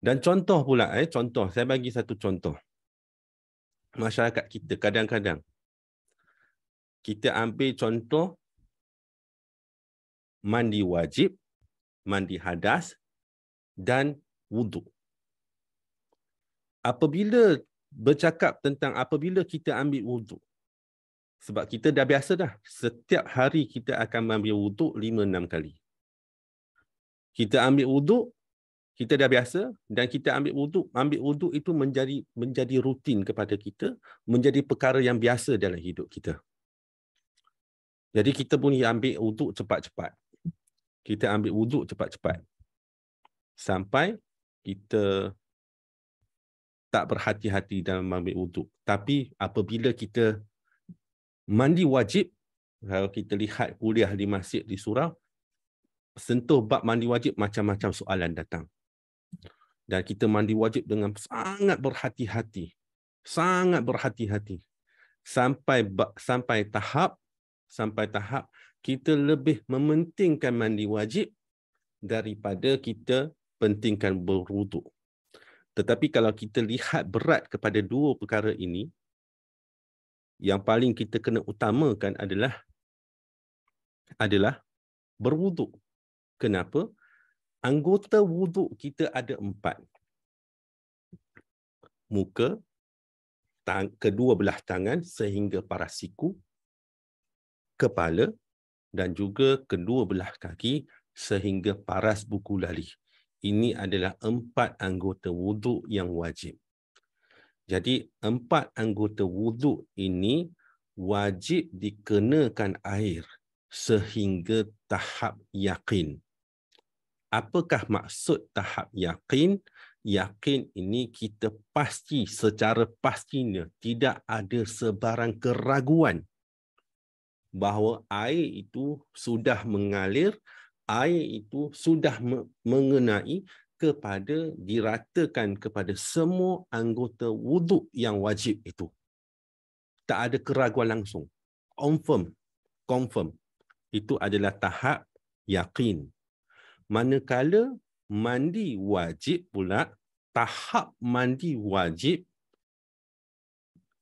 Dan contoh pula, eh, contoh. Saya bagi satu contoh. Masyarakat kita kadang-kadang. Kita ambil contoh mandi wajib, mandi hadas dan wuduk. Apabila bercakap tentang apabila kita ambil wuduk, sebab kita dah biasa dah. Setiap hari kita akan ambil wuduk 5-6 kali. Kita ambil wuduk, kita dah biasa dan kita ambil wuduk. Ambil wuduk itu menjadi menjadi rutin kepada kita, menjadi perkara yang biasa dalam hidup kita. Jadi kita pun ambil wuduk cepat-cepat. Kita ambil wuduk cepat-cepat. Sampai kita tak berhati-hati dalam ambil wuduk. Tapi apabila kita mandi wajib kalau kita lihat kuliah di masjid di surau sentuh bab mandi wajib macam-macam soalan datang dan kita mandi wajib dengan sangat berhati-hati sangat berhati-hati sampai sampai tahap sampai tahap kita lebih mementingkan mandi wajib daripada kita pentingkan berwuduk tetapi kalau kita lihat berat kepada dua perkara ini yang paling kita kena utamakan adalah adalah berwuduk. Kenapa? Anggota wuduk kita ada empat. Muka, tang, kedua belah tangan sehingga paras siku, kepala dan juga kedua belah kaki sehingga paras buku lali. Ini adalah empat anggota wuduk yang wajib. Jadi empat anggota wuduk ini wajib dikenakan air sehingga tahap yakin. Apakah maksud tahap yakin? Yakin ini kita pasti secara pastinya tidak ada sebarang keraguan bahawa air itu sudah mengalir, air itu sudah mengenai kepada diratakan kepada semua anggota wuduk yang wajib itu. Tak ada keraguan langsung. Confirm. Confirm. Itu adalah tahap yakin. Manakala mandi wajib pula, tahap mandi wajib,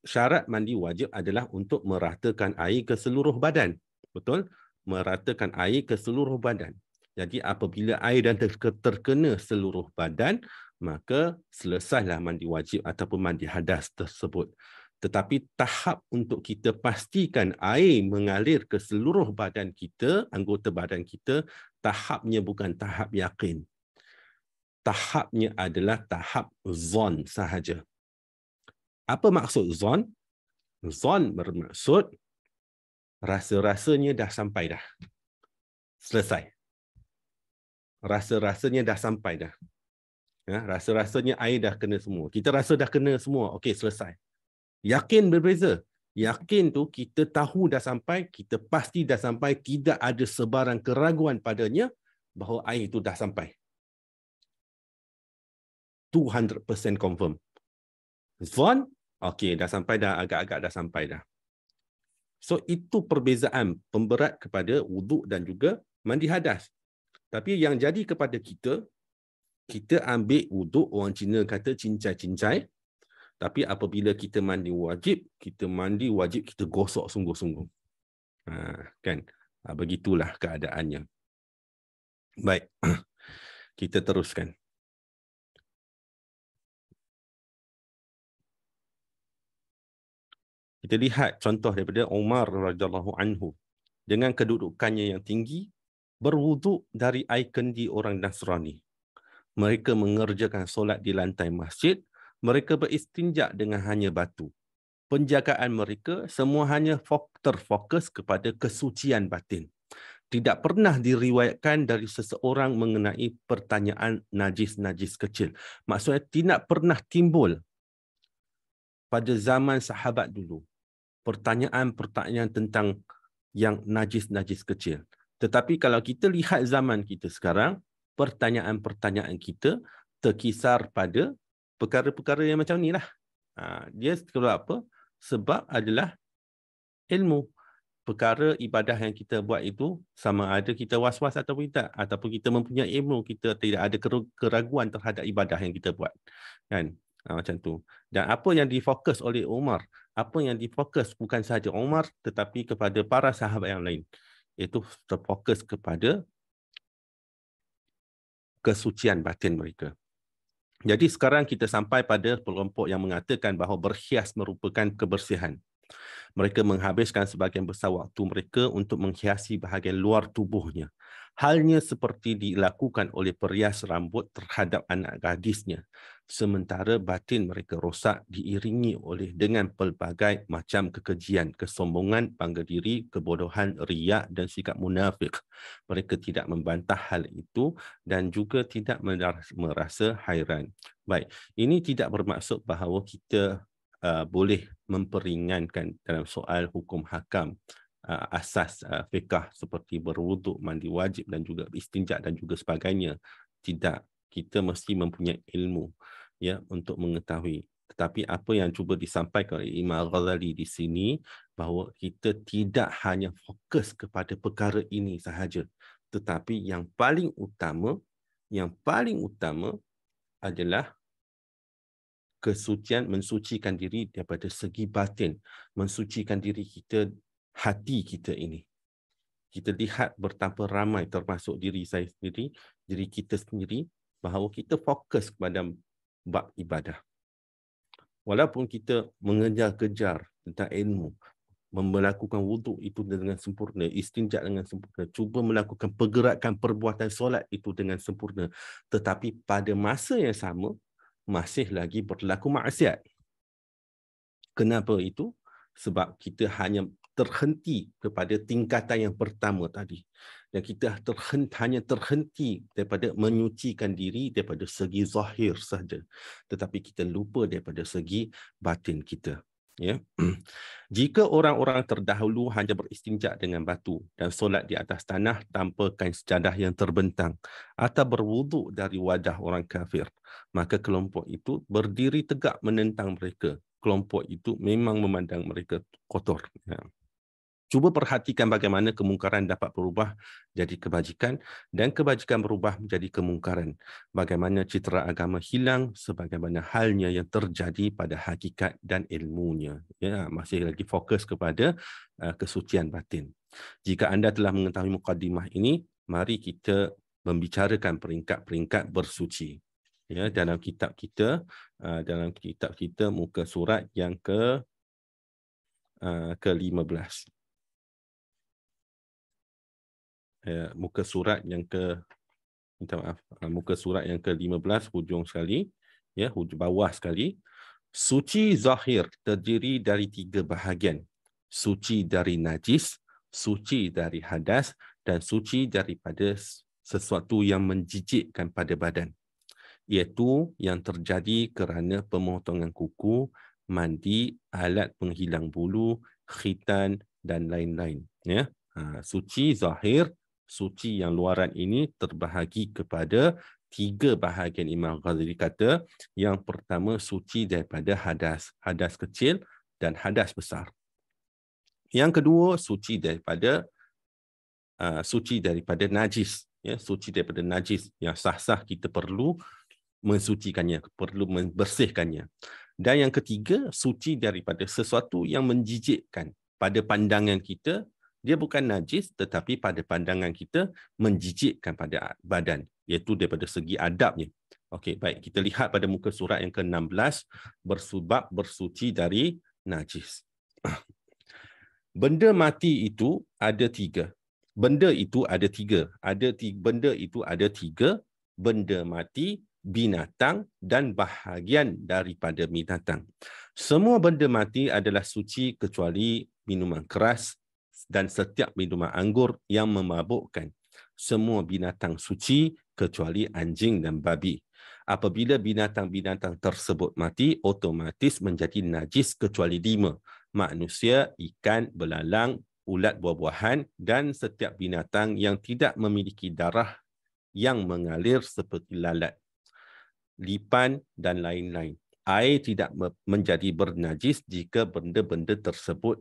syarat mandi wajib adalah untuk meratakan air ke seluruh badan. Betul? Meratakan air ke seluruh badan. Jadi apabila air dan terkena seluruh badan, maka selesailah mandi wajib ataupun mandi hadas tersebut. Tetapi tahap untuk kita pastikan air mengalir ke seluruh badan kita, anggota badan kita, tahapnya bukan tahap yakin. Tahapnya adalah tahap zon sahaja. Apa maksud zon? Zon bermaksud rasa-rasanya dah sampai dah. Selesai rasa-rasanya dah sampai dah. Ya, rasa-rasanya air dah kena semua. Kita rasa dah kena semua. Okey, selesai. Yakin berbeza. Yakin tu kita tahu dah sampai, kita pasti dah sampai, tidak ada sebarang keraguan padanya bahawa air itu dah sampai. 200% confirm. Zon, okey, dah sampai dah, agak-agak dah sampai dah. So, itu perbezaan pemberat kepada wuduk dan juga mandi hadas. Tapi yang jadi kepada kita, kita ambil wuduk, orang Cina kata cincai-cincai. Tapi apabila kita mandi wajib, kita mandi wajib, kita gosok sungguh-sungguh. Ha, kan? Ha, begitulah keadaannya. Baik. Kita teruskan. Kita lihat contoh daripada Umar radhiyallahu anhu dengan kedudukannya yang tinggi berwuduk dari air kendi orang Nasrani. Mereka mengerjakan solat di lantai masjid. Mereka beristinjak dengan hanya batu. Penjagaan mereka semua hanya terfokus kepada kesucian batin. Tidak pernah diriwayatkan dari seseorang mengenai pertanyaan najis-najis kecil. Maksudnya tidak pernah timbul pada zaman sahabat dulu pertanyaan-pertanyaan tentang yang najis-najis kecil. Tetapi kalau kita lihat zaman kita sekarang, pertanyaan-pertanyaan kita terkisar pada perkara-perkara yang macam ni lah. Ha, dia sebab apa? Sebab adalah ilmu. Perkara ibadah yang kita buat itu sama ada kita was-was ataupun tidak. Ataupun kita mempunyai ilmu, kita tidak ada keraguan terhadap ibadah yang kita buat. Kan? Ha, macam tu. Dan apa yang difokus oleh Umar, apa yang difokus bukan sahaja Umar tetapi kepada para sahabat yang lain iaitu terfokus kepada kesucian batin mereka. Jadi sekarang kita sampai pada kelompok yang mengatakan bahawa berhias merupakan kebersihan. Mereka menghabiskan sebahagian besar waktu mereka untuk menghiasi bahagian luar tubuhnya halnya seperti dilakukan oleh perias rambut terhadap anak gadisnya sementara batin mereka rosak diiringi oleh dengan pelbagai macam kekejian kesombongan bangga diri kebodohan riak dan sikap munafik mereka tidak membantah hal itu dan juga tidak merasa hairan baik ini tidak bermaksud bahawa kita uh, boleh memperingankan dalam soal hukum hakam uh, asas uh, fiqah seperti berwuduk, mandi wajib dan juga istinja dan juga sebagainya. Tidak kita mesti mempunyai ilmu ya untuk mengetahui. Tetapi apa yang cuba disampaikan oleh Imam Ghazali di sini bahawa kita tidak hanya fokus kepada perkara ini sahaja tetapi yang paling utama yang paling utama adalah kesucian mensucikan diri daripada segi batin mensucikan diri kita hati kita ini. Kita lihat bertapa ramai termasuk diri saya sendiri, diri kita sendiri bahawa kita fokus kepada bab ibadah. Walaupun kita mengejar-kejar tentang ilmu, melakukan wuduk itu dengan sempurna, istinjak dengan sempurna, cuba melakukan pergerakan perbuatan solat itu dengan sempurna. Tetapi pada masa yang sama, masih lagi berlaku maksiat. Kenapa itu? Sebab kita hanya terhenti kepada tingkatan yang pertama tadi dan kita terhenti, hanya terhenti daripada menyucikan diri daripada segi zahir sahaja tetapi kita lupa daripada segi batin kita ya jika orang-orang terdahulu hanya beristinjak dengan batu dan solat di atas tanah tanpa kain sejadah yang terbentang atau berwuduk dari wadah orang kafir maka kelompok itu berdiri tegak menentang mereka kelompok itu memang memandang mereka kotor. Ya cuba perhatikan bagaimana kemungkaran dapat berubah jadi kebajikan dan kebajikan berubah menjadi kemungkaran. Bagaimana citra agama hilang sebagaimana halnya yang terjadi pada hakikat dan ilmunya. Ya, masih lagi fokus kepada uh, kesucian batin. Jika anda telah mengetahui mukadimah ini, mari kita membicarakan peringkat-peringkat bersuci. Ya, dalam kitab kita, uh, dalam kitab kita muka surat yang ke uh, eh, ke-15. Ya, muka surat yang ke minta maaf uh, muka surat yang ke-15 hujung sekali ya hujung bawah sekali suci zahir terdiri dari tiga bahagian suci dari najis suci dari hadas dan suci daripada sesuatu yang menjijikkan pada badan iaitu yang terjadi kerana pemotongan kuku mandi alat penghilang bulu khitan dan lain-lain ya ha, suci zahir suci yang luaran ini terbahagi kepada tiga bahagian Imam Ghazali kata yang pertama suci daripada hadas hadas kecil dan hadas besar yang kedua suci daripada uh, suci daripada najis ya suci daripada najis yang sah-sah kita perlu mensucikannya perlu membersihkannya dan yang ketiga suci daripada sesuatu yang menjijikkan pada pandangan kita dia bukan najis tetapi pada pandangan kita menjijikkan pada badan iaitu daripada segi adabnya okey baik kita lihat pada muka surat yang ke-16 bersubab bersuci dari najis benda mati itu ada tiga benda itu ada tiga ada tiga, benda itu ada tiga benda mati binatang dan bahagian daripada binatang semua benda mati adalah suci kecuali minuman keras dan setiap minuman anggur yang memabukkan semua binatang suci kecuali anjing dan babi. Apabila binatang-binatang tersebut mati, otomatis menjadi najis kecuali lima. Manusia, ikan, belalang, ulat buah-buahan dan setiap binatang yang tidak memiliki darah yang mengalir seperti lalat, lipan dan lain-lain. Air tidak menjadi bernajis jika benda-benda tersebut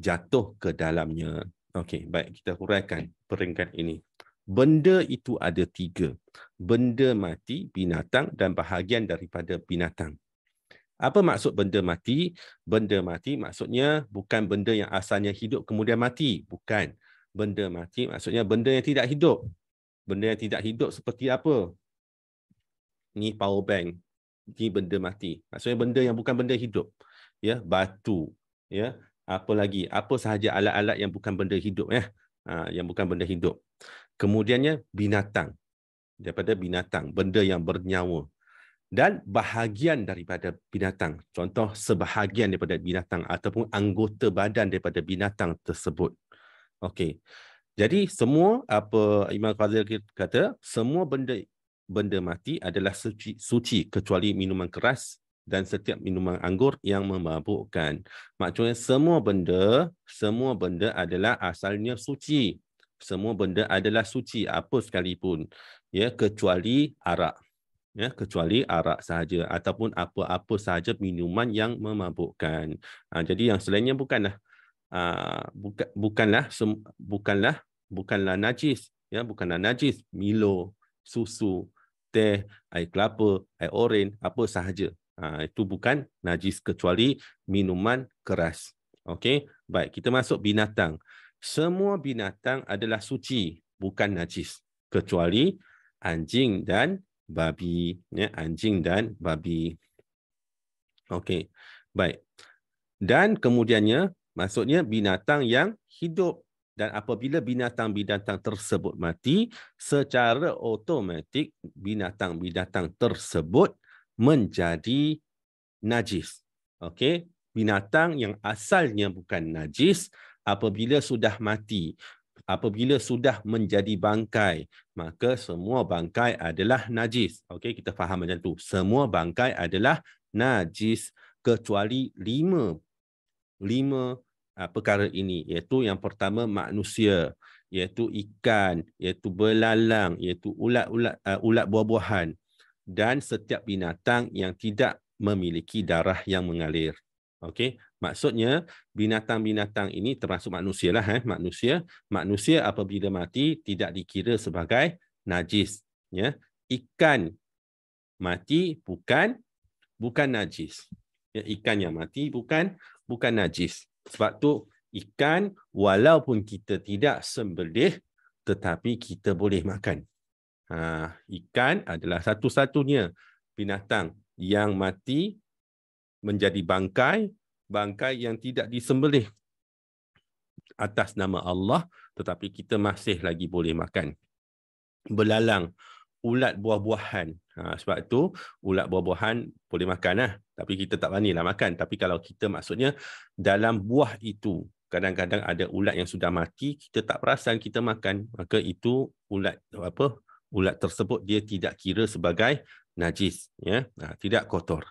jatuh ke dalamnya. Okey, baik kita huraikan peringkat ini. Benda itu ada tiga. Benda mati, binatang dan bahagian daripada binatang. Apa maksud benda mati? Benda mati maksudnya bukan benda yang asalnya hidup kemudian mati. Bukan. Benda mati maksudnya benda yang tidak hidup. Benda yang tidak hidup seperti apa? Ini power bank. Ini benda mati. Maksudnya benda yang bukan benda hidup. Ya, batu. Ya, apa lagi apa sahaja alat-alat yang bukan benda hidup ya ha, yang bukan benda hidup kemudiannya binatang daripada binatang benda yang bernyawa dan bahagian daripada binatang contoh sebahagian daripada binatang ataupun anggota badan daripada binatang tersebut okey jadi semua apa Imam Fazil kata semua benda benda mati adalah suci, suci kecuali minuman keras dan setiap minuman anggur yang memabukkan. Maksudnya semua benda, semua benda adalah asalnya suci. Semua benda adalah suci apa sekalipun. Ya, kecuali arak. Ya, kecuali arak sahaja ataupun apa-apa sahaja minuman yang memabukkan. Ha, jadi yang selainnya bukanlah ha, buka, bukanlah sem, bukanlah bukanlah najis. Ya, bukanlah najis. Milo, susu, teh, air kelapa, air oren, apa sahaja. Ah, itu bukan najis kecuali minuman keras. Okey, baik kita masuk binatang. Semua binatang adalah suci, bukan najis kecuali anjing dan babi. Ya, anjing dan babi. Okey, baik. Dan kemudiannya, maksudnya binatang yang hidup dan apabila binatang-binatang tersebut mati, secara otomatik binatang-binatang tersebut menjadi najis. Okey, binatang yang asalnya bukan najis apabila sudah mati, apabila sudah menjadi bangkai, maka semua bangkai adalah najis. Okey, kita faham macam tu. Semua bangkai adalah najis kecuali lima lima uh, perkara ini iaitu yang pertama manusia iaitu ikan iaitu belalang iaitu ulat-ulat uh, ulat buah-buahan dan setiap binatang yang tidak memiliki darah yang mengalir. Okey, maksudnya binatang-binatang ini termasuk manusia lah, eh? manusia. Manusia apabila mati tidak dikira sebagai najis. Ya, ikan mati bukan bukan najis. Ya, ikan yang mati bukan bukan najis. Sebab tu ikan walaupun kita tidak sembelih tetapi kita boleh makan. Ah, ikan adalah satu-satunya binatang yang mati menjadi bangkai, bangkai yang tidak disembelih atas nama Allah tetapi kita masih lagi boleh makan. Belalang, ulat buah-buahan. Ha, sebab itu ulat buah-buahan boleh makan. Lah. Tapi kita tak berani lah makan. Tapi kalau kita maksudnya dalam buah itu kadang-kadang ada ulat yang sudah mati, kita tak perasan kita makan. Maka itu ulat apa ulat tersebut dia tidak kira sebagai najis ya ha, tidak kotor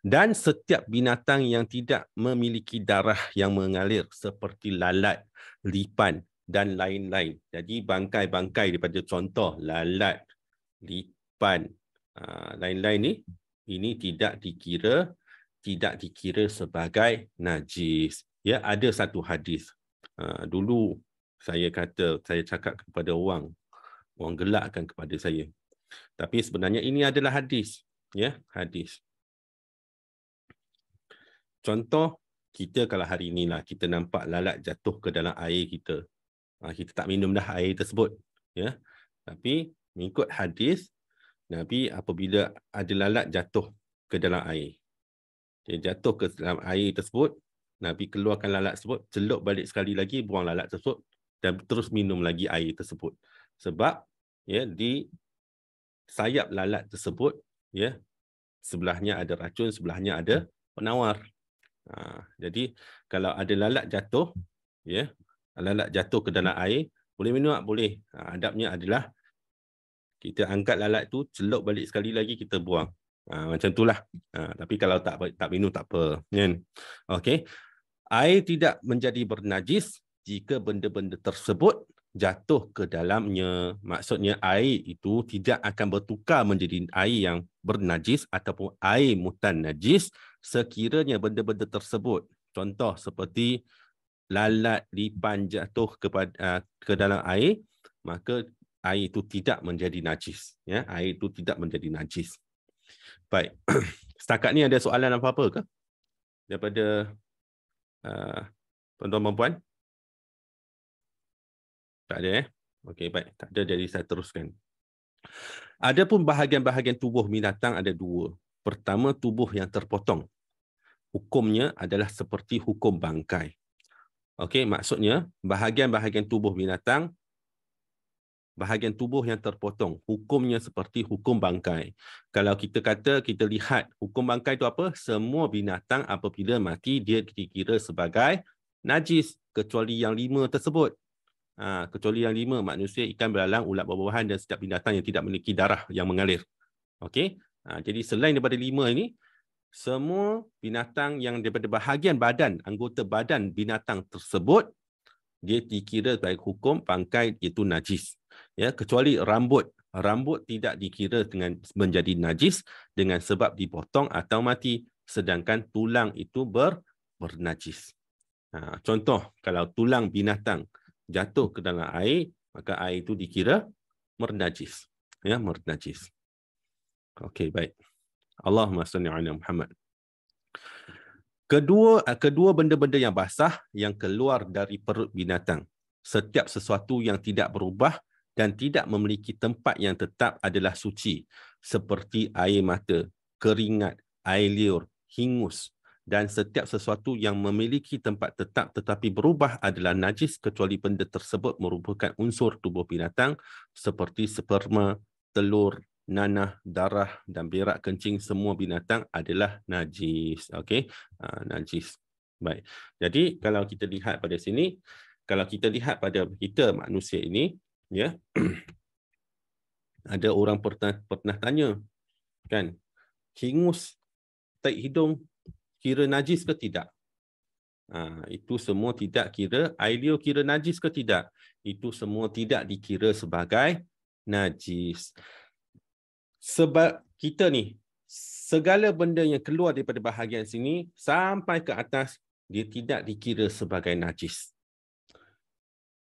dan setiap binatang yang tidak memiliki darah yang mengalir seperti lalat lipan dan lain-lain jadi bangkai-bangkai daripada contoh lalat lipan ha, lain-lain ni ini tidak dikira tidak dikira sebagai najis ya ada satu hadis ha, dulu saya kata saya cakap kepada orang orang gelakkan kepada saya. Tapi sebenarnya ini adalah hadis, ya, hadis. Contoh kita kalau hari inilah kita nampak lalat jatuh ke dalam air kita. Ha, kita tak minum dah air tersebut, ya. Tapi mengikut hadis Nabi apabila ada lalat jatuh ke dalam air. Dia jatuh ke dalam air tersebut, Nabi keluarkan lalat tersebut, celup balik sekali lagi, buang lalat tersebut dan terus minum lagi air tersebut. Sebab ya di sayap lalat tersebut ya sebelahnya ada racun sebelahnya ada penawar ha, jadi kalau ada lalat jatuh ya lalat jatuh ke dalam air boleh minum tak boleh ha, adabnya adalah kita angkat lalat tu celup balik sekali lagi kita buang ha, macam itulah ha, tapi kalau tak tak minum tak apa kan okey air tidak menjadi bernajis jika benda-benda tersebut jatuh ke dalamnya. Maksudnya air itu tidak akan bertukar menjadi air yang bernajis ataupun air mutan najis sekiranya benda-benda tersebut. Contoh seperti lalat lipan jatuh kepada, ah, ke dalam air, maka air itu tidak menjadi najis. Ya, Air itu tidak menjadi najis. Baik. Setakat ni ada soalan apa-apa ke? Daripada uh, tuan-tuan puan-puan. Tak ada eh? Okey, baik. Tak ada, jadi saya teruskan. Adapun bahagian-bahagian tubuh binatang ada dua. Pertama, tubuh yang terpotong. Hukumnya adalah seperti hukum bangkai. Okey, maksudnya bahagian-bahagian tubuh binatang bahagian tubuh yang terpotong hukumnya seperti hukum bangkai. Kalau kita kata kita lihat hukum bangkai itu apa? Semua binatang apabila mati dia dikira sebagai najis kecuali yang lima tersebut. Ha, kecuali yang lima, manusia, ikan, belalang, ulat, buah-buahan dan setiap binatang yang tidak memiliki darah yang mengalir. Okey. Ha, jadi selain daripada lima ini, semua binatang yang daripada bahagian badan, anggota badan binatang tersebut, dia dikira sebagai hukum pangkai itu najis. Ya, kecuali rambut. Rambut tidak dikira dengan menjadi najis dengan sebab dipotong atau mati. Sedangkan tulang itu ber, bernajis. Ha, contoh, kalau tulang binatang jatuh ke dalam air, maka air itu dikira mernajis. Ya, mernajis. Okey, baik. Allahumma salli ala Muhammad. Kedua eh, kedua benda-benda yang basah yang keluar dari perut binatang. Setiap sesuatu yang tidak berubah dan tidak memiliki tempat yang tetap adalah suci. Seperti air mata, keringat, air liur, hingus, dan setiap sesuatu yang memiliki tempat tetap tetapi berubah adalah najis kecuali benda tersebut merupakan unsur tubuh binatang seperti sperma, telur, nanah, darah dan berak kencing semua binatang adalah najis. Okey, uh, ha, najis. Baik. Jadi kalau kita lihat pada sini, kalau kita lihat pada kita manusia ini, ya. Yeah, ada orang pernah pernah tanya kan hingus tak hidung kira najis ke tidak. Ha, itu semua tidak kira. Ailio kira najis ke tidak. Itu semua tidak dikira sebagai najis. Sebab kita ni, segala benda yang keluar daripada bahagian sini sampai ke atas, dia tidak dikira sebagai najis.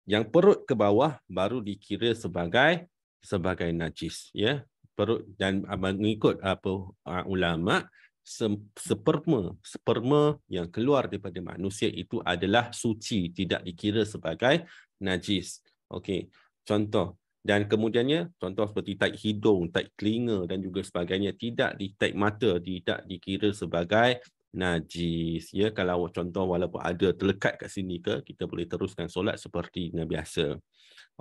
Yang perut ke bawah baru dikira sebagai sebagai najis. Ya? Perut dan ah, mengikut apa ah, ulama' sperma sperma yang keluar daripada manusia itu adalah suci tidak dikira sebagai najis okey contoh dan kemudiannya contoh seperti taik hidung taik telinga dan juga sebagainya tidak di taik mata tidak dikira sebagai najis ya kalau contoh walaupun ada terlekat kat sini ke kita boleh teruskan solat seperti biasa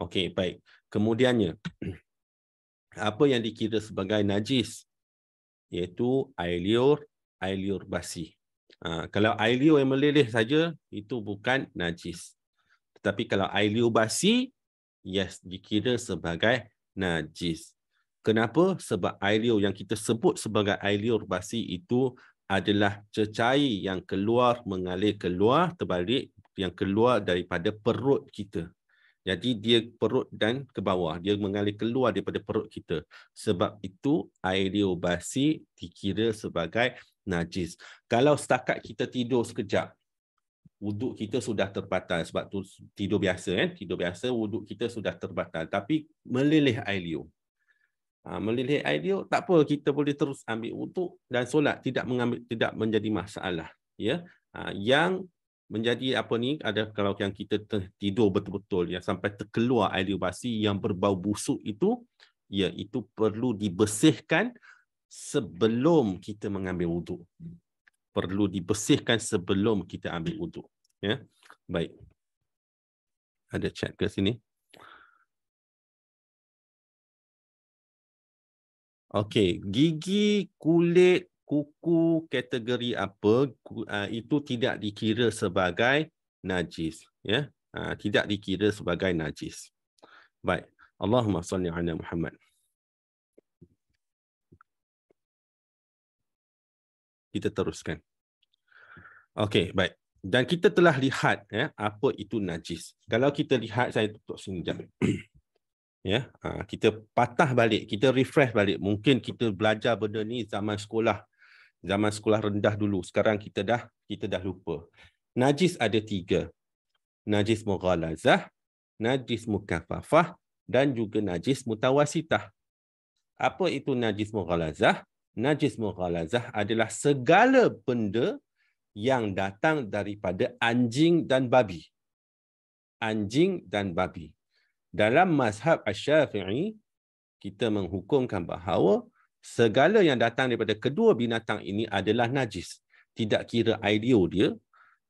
okey baik kemudiannya apa yang dikira sebagai najis iaitu air liur, air liur basi. Ha, kalau air liur yang meleleh saja itu bukan najis. Tetapi kalau air liur basi, yes, dikira sebagai najis. Kenapa? Sebab air liur yang kita sebut sebagai air liur basi itu adalah cecair yang keluar, mengalir keluar, terbalik, yang keluar daripada perut kita. Jadi dia perut dan ke bawah. Dia mengalir keluar daripada perut kita. Sebab itu air aerobasi dikira sebagai najis. Kalau setakat kita tidur sekejap, wuduk kita sudah terbatal. Sebab tu tidur biasa. Kan? Tidur biasa, wuduk kita sudah terbatal. Tapi melilih aerobasi. Ha, melilih ideal tak apa kita boleh terus ambil wuduk dan solat tidak mengambil tidak menjadi masalah ya ha, yang menjadi apa ni ada kalau yang kita tidur betul-betul yang sampai terkeluar air liur basi yang berbau busuk itu ya itu perlu dibersihkan sebelum kita mengambil wuduk perlu dibersihkan sebelum kita ambil wuduk ya baik ada chat ke sini Okey, gigi, kulit, kuku kategori apa ah, itu tidak dikira sebagai najis ya ah, tidak dikira sebagai najis baik Allahumma salli ala Muhammad kita teruskan okey baik dan kita telah lihat ya apa itu najis kalau kita lihat saya tutup sini jap ya ah, kita patah balik kita refresh balik mungkin kita belajar benda ni zaman sekolah zaman sekolah rendah dulu. Sekarang kita dah kita dah lupa. Najis ada tiga. Najis mughalazah, najis mukaffafah dan juga najis mutawasitah. Apa itu najis mughalazah? Najis mughalazah adalah segala benda yang datang daripada anjing dan babi. Anjing dan babi. Dalam mazhab Asy-Syafi'i kita menghukumkan bahawa segala yang datang daripada kedua binatang ini adalah najis. Tidak kira idea dia,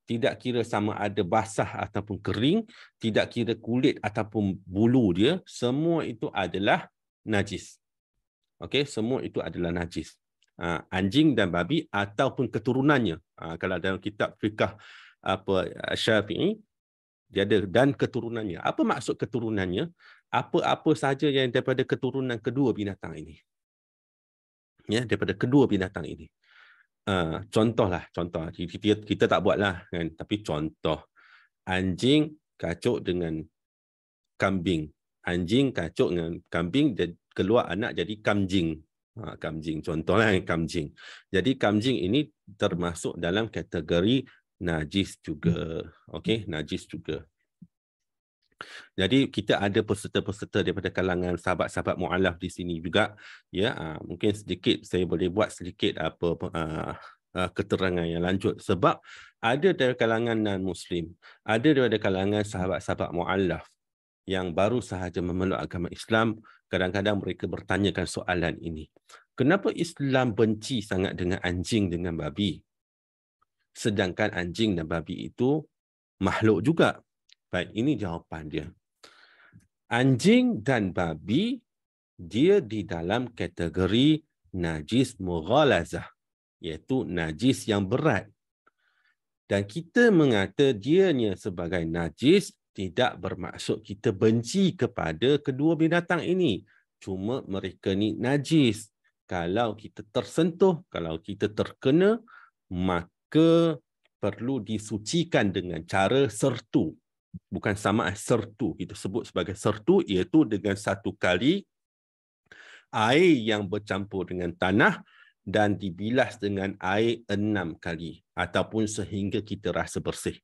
tidak kira sama ada basah ataupun kering, tidak kira kulit ataupun bulu dia, semua itu adalah najis. Okey, semua itu adalah najis. Ha, anjing dan babi ataupun keturunannya. Ha, kalau dalam kitab fikah apa Syafi'i dia ada dan keturunannya. Apa maksud keturunannya? Apa-apa sahaja yang daripada keturunan kedua binatang ini ya daripada kedua binatang ini. Uh, contohlah, contoh kita, kita tak buatlah kan, tapi contoh anjing kacuk dengan kambing. Anjing kacuk dengan kambing dia keluar anak jadi kamjing. Ha, kamjing contohlah kan, kamjing. Jadi kamjing ini termasuk dalam kategori najis juga. Hmm. Okey, najis juga. Jadi kita ada peserta-peserta daripada kalangan sahabat-sahabat mualaf di sini juga. Ya, ah, mungkin sedikit saya boleh buat sedikit apa ah, ah, keterangan yang lanjut sebab ada dari kalangan non-muslim, ada daripada kalangan sahabat-sahabat mualaf yang baru sahaja memeluk agama Islam, kadang-kadang mereka bertanyakan soalan ini. Kenapa Islam benci sangat dengan anjing dengan babi? Sedangkan anjing dan babi itu makhluk juga. Baik, ini jawapan dia. Anjing dan babi, dia di dalam kategori najis mughalazah. Iaitu najis yang berat. Dan kita mengata dianya sebagai najis, tidak bermaksud kita benci kepada kedua binatang ini. Cuma mereka ni najis. Kalau kita tersentuh, kalau kita terkena, maka perlu disucikan dengan cara sertu bukan sama sertu kita sebut sebagai sertu iaitu dengan satu kali air yang bercampur dengan tanah dan dibilas dengan air enam kali ataupun sehingga kita rasa bersih.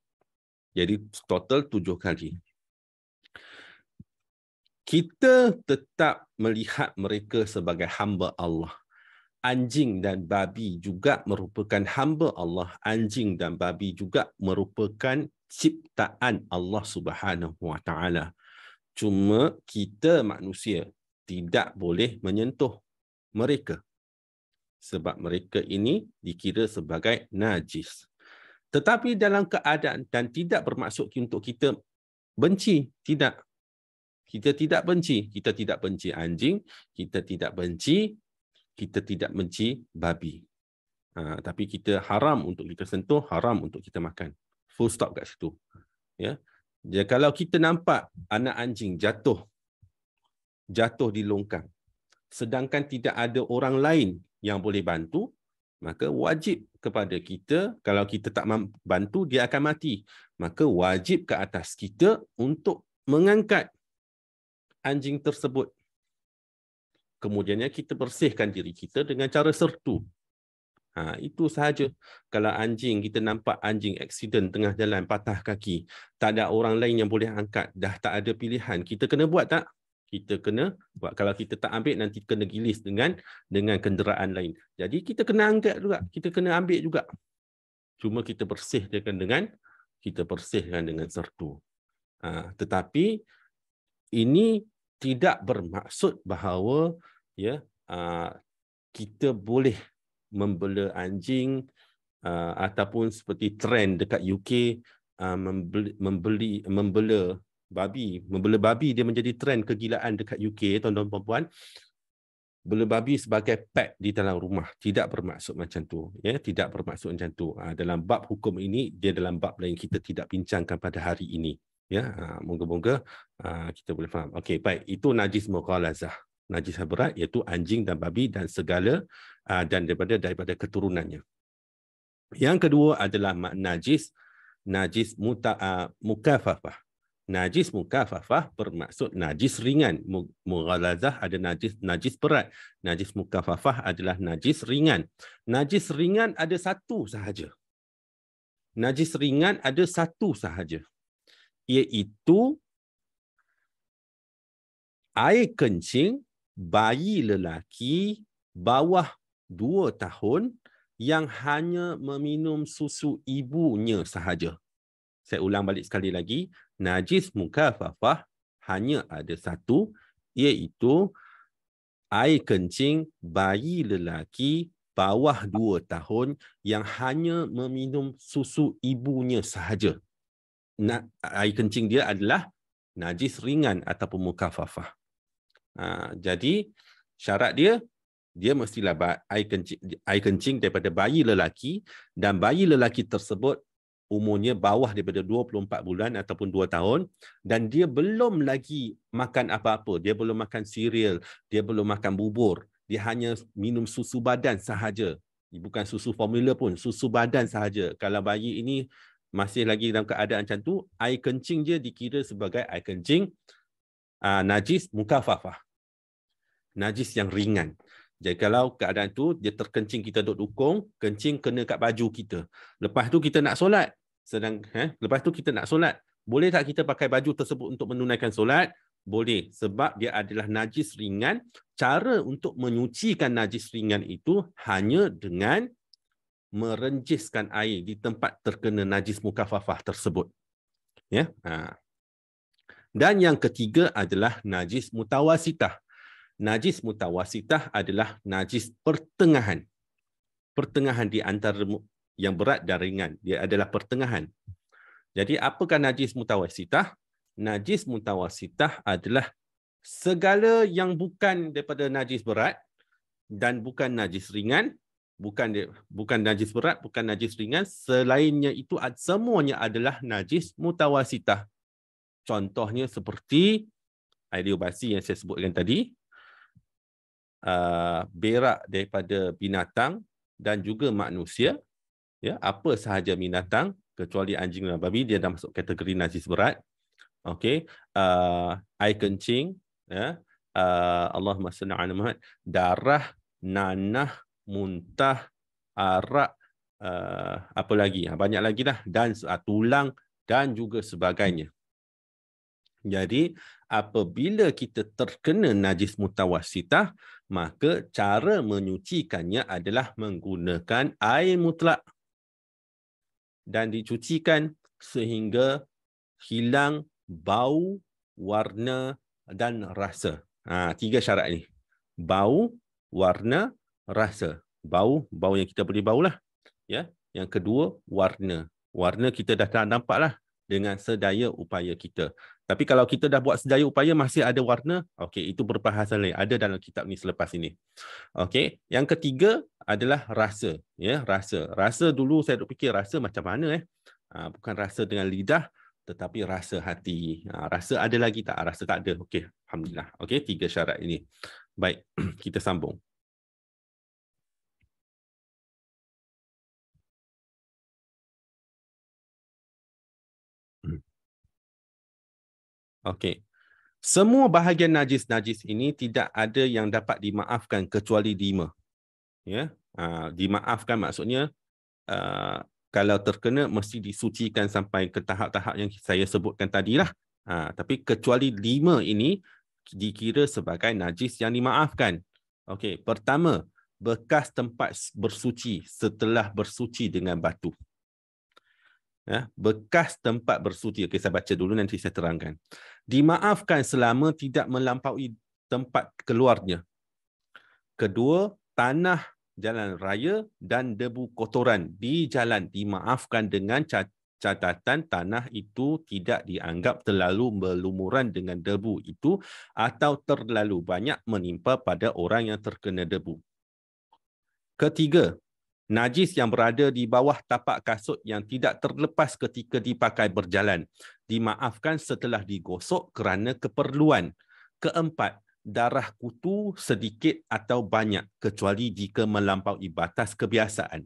Jadi total tujuh kali. Kita tetap melihat mereka sebagai hamba Allah anjing dan babi juga merupakan hamba Allah. Anjing dan babi juga merupakan ciptaan Allah Subhanahu Wa Taala. Cuma kita manusia tidak boleh menyentuh mereka sebab mereka ini dikira sebagai najis. Tetapi dalam keadaan dan tidak bermaksud untuk kita benci, tidak. Kita tidak benci, kita tidak benci anjing, kita tidak benci kita tidak menci babi. Ha, tapi kita haram untuk kita sentuh, haram untuk kita makan. Full stop kat situ. Ya. Jadi kalau kita nampak anak anjing jatuh jatuh di longkang sedangkan tidak ada orang lain yang boleh bantu, maka wajib kepada kita kalau kita tak bantu dia akan mati. Maka wajib ke atas kita untuk mengangkat anjing tersebut kemudiannya kita bersihkan diri kita dengan cara sertu. Ha, itu sahaja. Kalau anjing, kita nampak anjing accident tengah jalan, patah kaki. Tak ada orang lain yang boleh angkat. Dah tak ada pilihan. Kita kena buat tak? Kita kena buat. Kalau kita tak ambil, nanti kena gilis dengan dengan kenderaan lain. Jadi kita kena angkat juga. Kita kena ambil juga. Cuma kita bersihkan dengan kita bersihkan dengan sertu. Ha, tetapi ini tidak bermaksud bahawa ya ah, kita boleh membela anjing ah, ataupun seperti trend dekat UK ah, membeli, membeli membela babi membela babi dia menjadi trend kegilaan dekat UK tuan-tuan puan-puan bela babi sebagai pet di dalam rumah tidak bermaksud macam tu ya tidak bermaksud macam tu dalam bab hukum ini dia dalam bab lain kita tidak bincangkan pada hari ini ya ah, moga-moga ah, kita boleh faham okey baik itu najis mughalazah najis berat iaitu anjing dan babi dan segala ah, dan daripada daripada keturunannya yang kedua adalah najis najis muta uh, mukafafah najis mukafafah bermaksud najis ringan mughalazah ada najis najis berat najis mukafafah adalah najis ringan najis ringan ada satu sahaja najis ringan ada satu sahaja iaitu air kencing bayi lelaki bawah dua tahun yang hanya meminum susu ibunya sahaja. Saya ulang balik sekali lagi, najis muka mukafafah hanya ada satu iaitu air kencing bayi lelaki bawah dua tahun yang hanya meminum susu ibunya sahaja. Nak air kencing dia adalah najis ringan ataupun mukafafah. Ha, jadi syarat dia dia mestilah air kencing air kencing daripada bayi lelaki dan bayi lelaki tersebut umurnya bawah daripada 24 bulan ataupun 2 tahun dan dia belum lagi makan apa-apa. Dia belum makan sereal, dia belum makan bubur. Dia hanya minum susu badan sahaja. Bukan susu formula pun, susu badan sahaja. Kalau bayi ini masih lagi dalam keadaan macam tu, air kencing dia dikira sebagai air kencing uh, najis mukafafah. Najis yang ringan. Jadi kalau keadaan tu dia terkencing kita duduk dukung, kencing kena kat baju kita. Lepas tu kita nak solat. Sedang eh? lepas tu kita nak solat. Boleh tak kita pakai baju tersebut untuk menunaikan solat? Boleh. Sebab dia adalah najis ringan. Cara untuk menyucikan najis ringan itu hanya dengan merenjiskan air di tempat terkena najis mukafafah tersebut. Ya. Ha. Dan yang ketiga adalah najis mutawasitah. Najis mutawasitah adalah najis pertengahan. Pertengahan di antara yang berat dan ringan. Dia adalah pertengahan. Jadi apakah najis mutawasitah? Najis mutawasitah adalah segala yang bukan daripada najis berat dan bukan najis ringan bukan dia bukan najis berat bukan najis ringan selainnya itu semuanya adalah najis mutawasitah contohnya seperti adiobasi yang saya sebutkan tadi uh, berak daripada binatang dan juga manusia ya apa sahaja binatang kecuali anjing dan babi dia dah masuk kategori najis berat okey uh, air kencing ya uh, Allahumma salli ala darah nanah muntah, arak, uh, apa lagi? Ha, banyak lagi dah. Dan uh, tulang dan juga sebagainya. Jadi apabila kita terkena najis mutawasitah, maka cara menyucikannya adalah menggunakan air mutlak dan dicucikan sehingga hilang bau, warna dan rasa. Ha, tiga syarat ini. Bau, warna, rasa bau bau yang kita boleh bau lah, ya yang kedua warna warna kita dah tak lah dengan sedaya upaya kita tapi kalau kita dah buat sedaya upaya masih ada warna okey itu berbahasa lain ada dalam kitab ni selepas ini okey yang ketiga adalah rasa ya rasa rasa dulu saya dok fikir rasa macam mana eh ah, bukan rasa dengan lidah tetapi rasa hati ah, rasa ada lagi tak rasa tak ada okey alhamdulillah okey tiga syarat ini baik kita sambung Okey. Semua bahagian najis-najis ini tidak ada yang dapat dimaafkan kecuali lima. Ya, uh, dimaafkan maksudnya uh, kalau terkena mesti disucikan sampai ke tahap-tahap yang saya sebutkan tadilah. Uh, tapi kecuali lima ini dikira sebagai najis yang dimaafkan. Okey, pertama bekas tempat bersuci setelah bersuci dengan batu ya, bekas tempat bersuci. Okey, saya baca dulu nanti saya terangkan. Dimaafkan selama tidak melampaui tempat keluarnya. Kedua, tanah jalan raya dan debu kotoran di jalan dimaafkan dengan catatan tanah itu tidak dianggap terlalu melumuran dengan debu itu atau terlalu banyak menimpa pada orang yang terkena debu. Ketiga, najis yang berada di bawah tapak kasut yang tidak terlepas ketika dipakai berjalan dimaafkan setelah digosok kerana keperluan. Keempat, darah kutu sedikit atau banyak kecuali jika melampaui batas kebiasaan.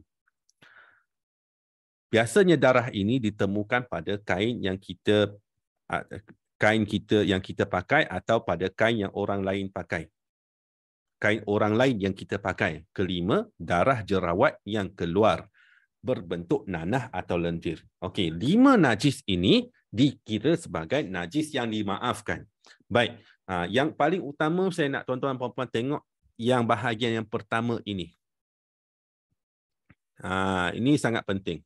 Biasanya darah ini ditemukan pada kain yang kita kain kita yang kita pakai atau pada kain yang orang lain pakai kain orang lain yang kita pakai. Kelima, darah jerawat yang keluar berbentuk nanah atau lendir. Okey, lima najis ini dikira sebagai najis yang dimaafkan. Baik, ha, yang paling utama saya nak tuan-tuan dan puan-puan tengok yang bahagian yang pertama ini. Ha, ini sangat penting.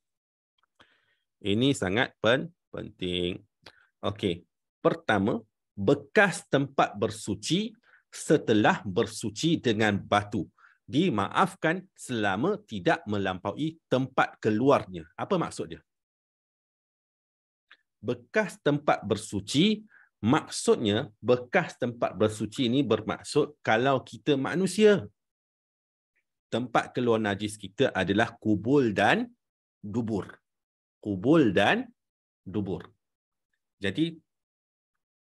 Ini sangat pen penting. Okey, pertama, bekas tempat bersuci setelah bersuci dengan batu dimaafkan selama tidak melampaui tempat keluarnya. Apa maksud dia? Bekas tempat bersuci, maksudnya bekas tempat bersuci ini bermaksud kalau kita manusia, tempat keluar najis kita adalah kubul dan dubur. Kubul dan dubur. Jadi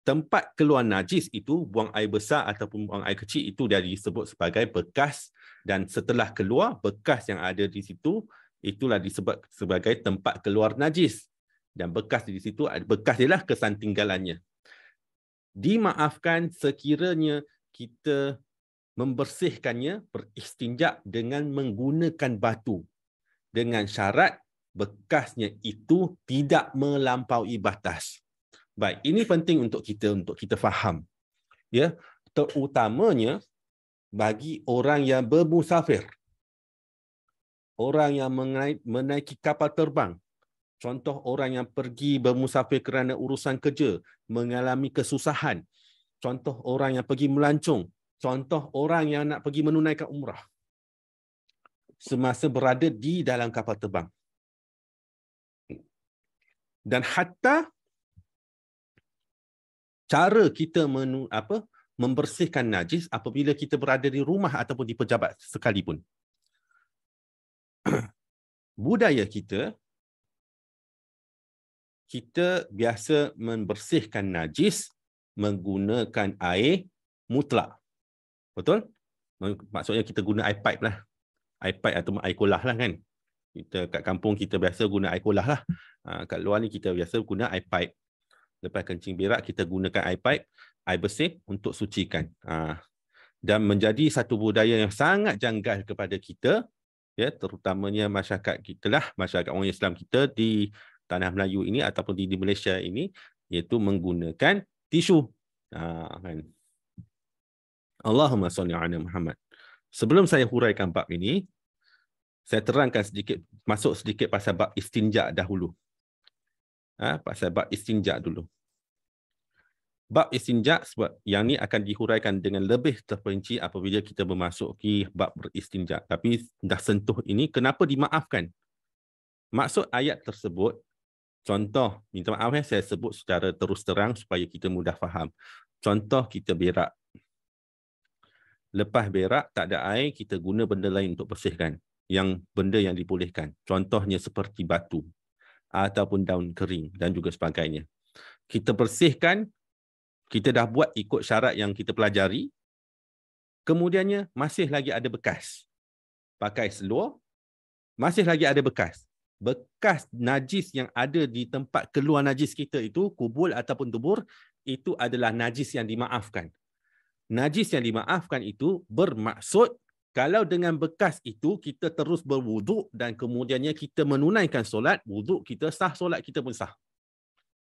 tempat keluar najis itu buang air besar ataupun buang air kecil itu dia disebut sebagai bekas dan setelah keluar bekas yang ada di situ itulah disebut sebagai tempat keluar najis dan bekas di situ bekas ialah kesan tinggalannya dimaafkan sekiranya kita membersihkannya beristinja dengan menggunakan batu dengan syarat bekasnya itu tidak melampaui batas Baik, ini penting untuk kita untuk kita faham. Ya, terutamanya bagi orang yang bermusafir. Orang yang menaiki kapal terbang. Contoh orang yang pergi bermusafir kerana urusan kerja, mengalami kesusahan. Contoh orang yang pergi melancung, contoh orang yang nak pergi menunaikan umrah. Semasa berada di dalam kapal terbang. Dan hatta cara kita menu, apa membersihkan najis apabila kita berada di rumah ataupun di pejabat sekalipun. Budaya kita kita biasa membersihkan najis menggunakan air mutlak. Betul? Maksudnya kita guna air pipe lah. Air pipe atau air kolah lah kan. Kita kat kampung kita biasa guna air kolah lah. Ha, kat luar ni kita biasa guna air pipe lepas kencing berak kita gunakan air pipe, air bersih untuk sucikan. Ha. dan menjadi satu budaya yang sangat janggal kepada kita, ya terutamanya masyarakat kita lah, masyarakat orang Islam kita di tanah Melayu ini ataupun di, di Malaysia ini iaitu menggunakan tisu. Ha, kan. Allahumma salli ala Muhammad. Sebelum saya huraikan bab ini, saya terangkan sedikit masuk sedikit pasal bab istinja dahulu ha, pasal bab istinja dulu. Bab istinja sebab yang ni akan dihuraikan dengan lebih terperinci apabila kita memasuki bab beristinja. Tapi dah sentuh ini, kenapa dimaafkan? Maksud ayat tersebut, contoh, minta maaf ya, saya sebut secara terus terang supaya kita mudah faham. Contoh kita berak. Lepas berak, tak ada air, kita guna benda lain untuk bersihkan. Yang benda yang dipulihkan Contohnya seperti batu ataupun daun kering dan juga sebagainya. Kita bersihkan, kita dah buat ikut syarat yang kita pelajari. Kemudiannya masih lagi ada bekas. Pakai seluar, masih lagi ada bekas. Bekas najis yang ada di tempat keluar najis kita itu, kubul ataupun tubur, itu adalah najis yang dimaafkan. Najis yang dimaafkan itu bermaksud kalau dengan bekas itu kita terus berwuduk dan kemudiannya kita menunaikan solat, wuduk kita sah, solat kita pun sah.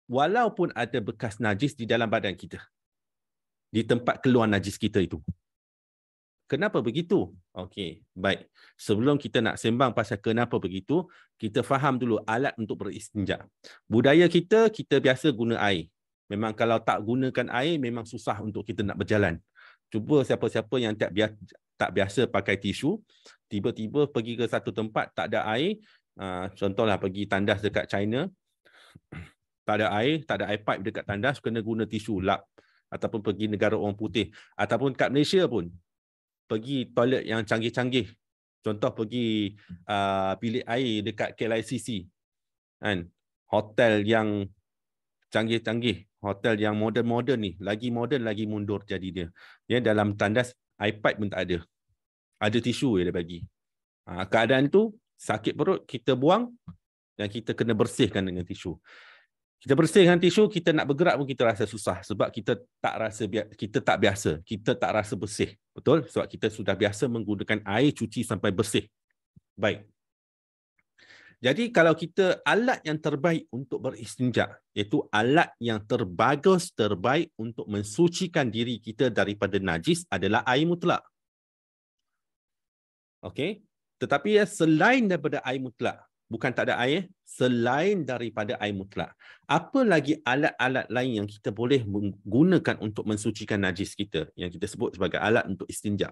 Walaupun ada bekas najis di dalam badan kita. Di tempat keluar najis kita itu. Kenapa begitu? Okey, baik. Sebelum kita nak sembang pasal kenapa begitu, kita faham dulu alat untuk beristinja. Budaya kita, kita biasa guna air. Memang kalau tak gunakan air, memang susah untuk kita nak berjalan. Cuba siapa-siapa yang tak biasa, tak biasa pakai tisu, tiba-tiba pergi ke satu tempat tak ada air, ah, contohlah pergi tandas dekat China, tak ada air, tak ada air pipe dekat tandas, kena guna tisu lap ataupun pergi negara orang putih ataupun kat Malaysia pun pergi toilet yang canggih-canggih contoh pergi uh, bilik air dekat KLICC kan hotel yang canggih-canggih hotel yang moden-moden ni lagi moden lagi mundur jadi dia ya dalam tandas iPad pun tak ada. Ada tisu yang dia bagi. Ha, keadaan tu, sakit perut, kita buang dan kita kena bersihkan dengan tisu. Kita bersih dengan tisu, kita nak bergerak pun kita rasa susah sebab kita tak rasa kita tak biasa. Kita tak rasa bersih. Betul? Sebab kita sudah biasa menggunakan air cuci sampai bersih. Baik. Jadi kalau kita alat yang terbaik untuk beristinja, iaitu alat yang terbagus terbaik untuk mensucikan diri kita daripada najis adalah air mutlak. Okey. Tetapi ya, selain daripada air mutlak, bukan tak ada air, selain daripada air mutlak, apa lagi alat-alat lain yang kita boleh gunakan untuk mensucikan najis kita yang kita sebut sebagai alat untuk istinja?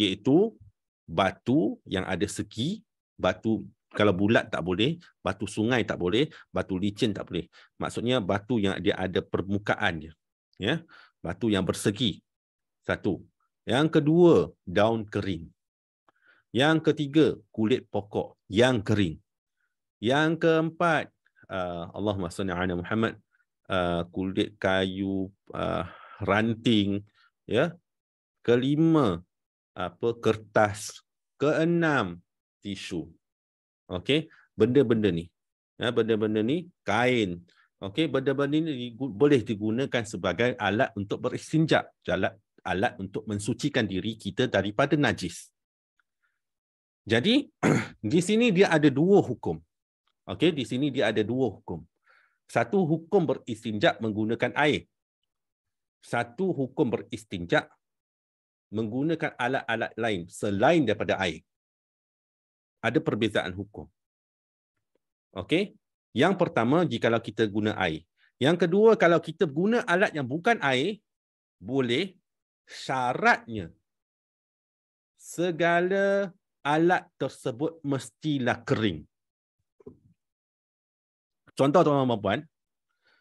Iaitu batu yang ada segi, batu kalau bulat tak boleh, batu sungai tak boleh, batu licin tak boleh. Maksudnya batu yang dia ada permukaan dia. Ya. Batu yang bersegi. Satu. Yang kedua, daun kering. Yang ketiga, kulit pokok yang kering. Yang keempat, uh, Allahumma salli ala Muhammad, uh, kulit kayu uh, ranting, ya. Kelima, apa kertas. Keenam, tisu okey benda-benda ni ya benda-benda ni kain okey benda-benda ni boleh digunakan sebagai alat untuk beristinja alat alat untuk mensucikan diri kita daripada najis jadi di sini dia ada dua hukum okey di sini dia ada dua hukum satu hukum beristinja menggunakan air satu hukum beristinja menggunakan alat-alat lain selain daripada air ada perbezaan hukum. Okey. Yang pertama jika kita guna air. Yang kedua kalau kita guna alat yang bukan air boleh syaratnya segala alat tersebut mestilah kering. Contoh tuan-tuan dan puan.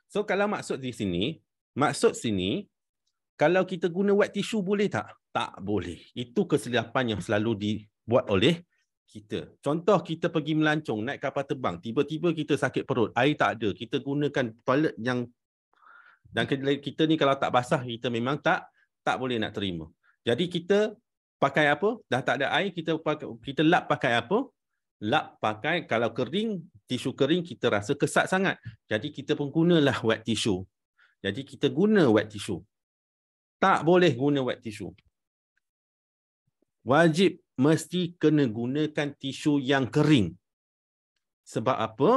So kalau maksud di sini, maksud sini kalau kita guna wet tissue boleh tak? Tak boleh. Itu kesilapan yang selalu dibuat oleh kita. Contoh kita pergi melancong, naik kapal terbang, tiba-tiba kita sakit perut, air tak ada, kita gunakan toilet yang dan kita ni kalau tak basah, kita memang tak tak boleh nak terima. Jadi kita pakai apa? Dah tak ada air, kita pakai, kita lap pakai apa? Lap pakai, kalau kering, tisu kering, kita rasa kesat sangat. Jadi kita pun gunalah wet tissue. Jadi kita guna wet tissue. Tak boleh guna wet tissue wajib mesti kena gunakan tisu yang kering. Sebab apa?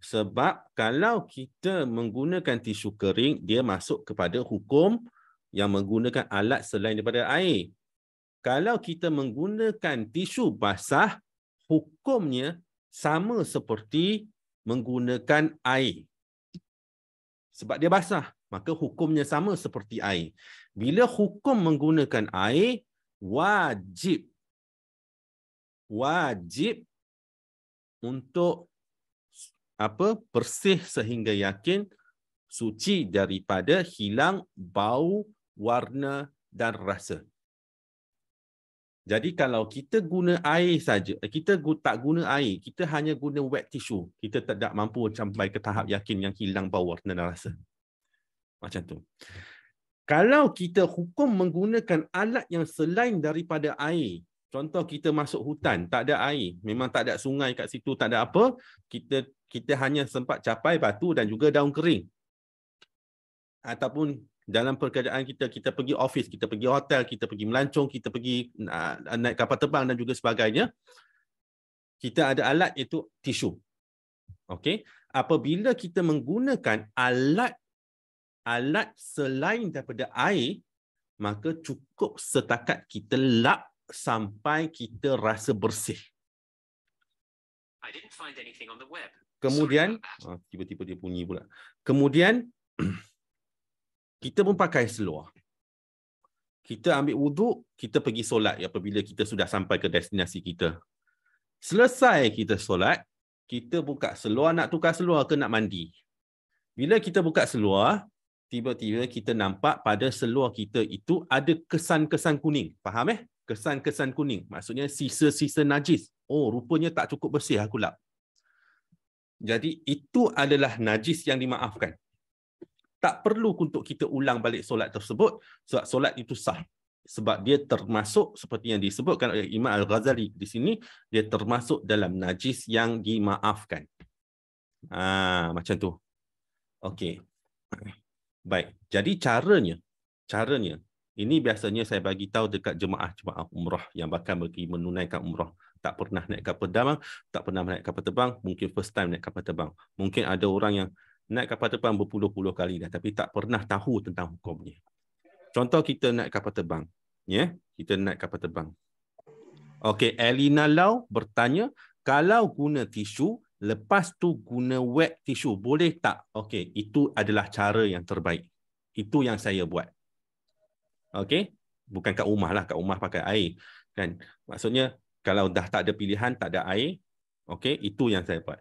Sebab kalau kita menggunakan tisu kering, dia masuk kepada hukum yang menggunakan alat selain daripada air. Kalau kita menggunakan tisu basah, hukumnya sama seperti menggunakan air. Sebab dia basah, maka hukumnya sama seperti air. Bila hukum menggunakan air, wajib wajib untuk apa bersih sehingga yakin suci daripada hilang bau warna dan rasa jadi kalau kita guna air saja eh, kita tak guna air kita hanya guna wet tissue kita tak mampu sampai ke tahap yakin yang hilang bau warna dan rasa macam tu kalau kita hukum menggunakan alat yang selain daripada air, contoh kita masuk hutan, tak ada air, memang tak ada sungai kat situ, tak ada apa, kita kita hanya sempat capai batu dan juga daun kering. Ataupun dalam pekerjaan kita, kita pergi office, kita pergi hotel, kita pergi melancong, kita pergi ah, naik kapal terbang dan juga sebagainya, kita ada alat iaitu tisu. Okay, apabila kita menggunakan alat alat selain daripada air, maka cukup setakat kita lap sampai kita rasa bersih. Kemudian, ah, tiba-tiba dia bunyi pula. Kemudian, kita pun pakai seluar. Kita ambil wuduk, kita pergi solat apabila kita sudah sampai ke destinasi kita. Selesai kita solat, kita buka seluar nak tukar seluar ke nak mandi. Bila kita buka seluar, tiba-tiba kita nampak pada seluar kita itu ada kesan-kesan kuning. Faham eh? Kesan-kesan kuning. Maksudnya sisa-sisa najis. Oh, rupanya tak cukup bersih aku lap. Jadi itu adalah najis yang dimaafkan. Tak perlu untuk kita ulang balik solat tersebut sebab solat itu sah. Sebab dia termasuk seperti yang disebutkan oleh Imam Al-Ghazali di sini, dia termasuk dalam najis yang dimaafkan. Ah, macam tu. Okey. Baik, jadi caranya, caranya ini biasanya saya bagi tahu dekat jemaah-jemaah umrah yang bakal pergi menunaikan umrah. Tak pernah naik kapal terbang, tak pernah naik kapal terbang, mungkin first time naik kapal terbang. Mungkin ada orang yang naik kapal terbang berpuluh-puluh kali dah tapi tak pernah tahu tentang hukumnya. Contoh kita naik kapal terbang. Ya, yeah? kita naik kapal terbang. Okey, Elina Lau bertanya, kalau guna tisu, lepas tu guna wet tissue boleh tak okey itu adalah cara yang terbaik itu yang saya buat okey bukan kat rumah lah kat rumah pakai air kan maksudnya kalau dah tak ada pilihan tak ada air okey itu yang saya buat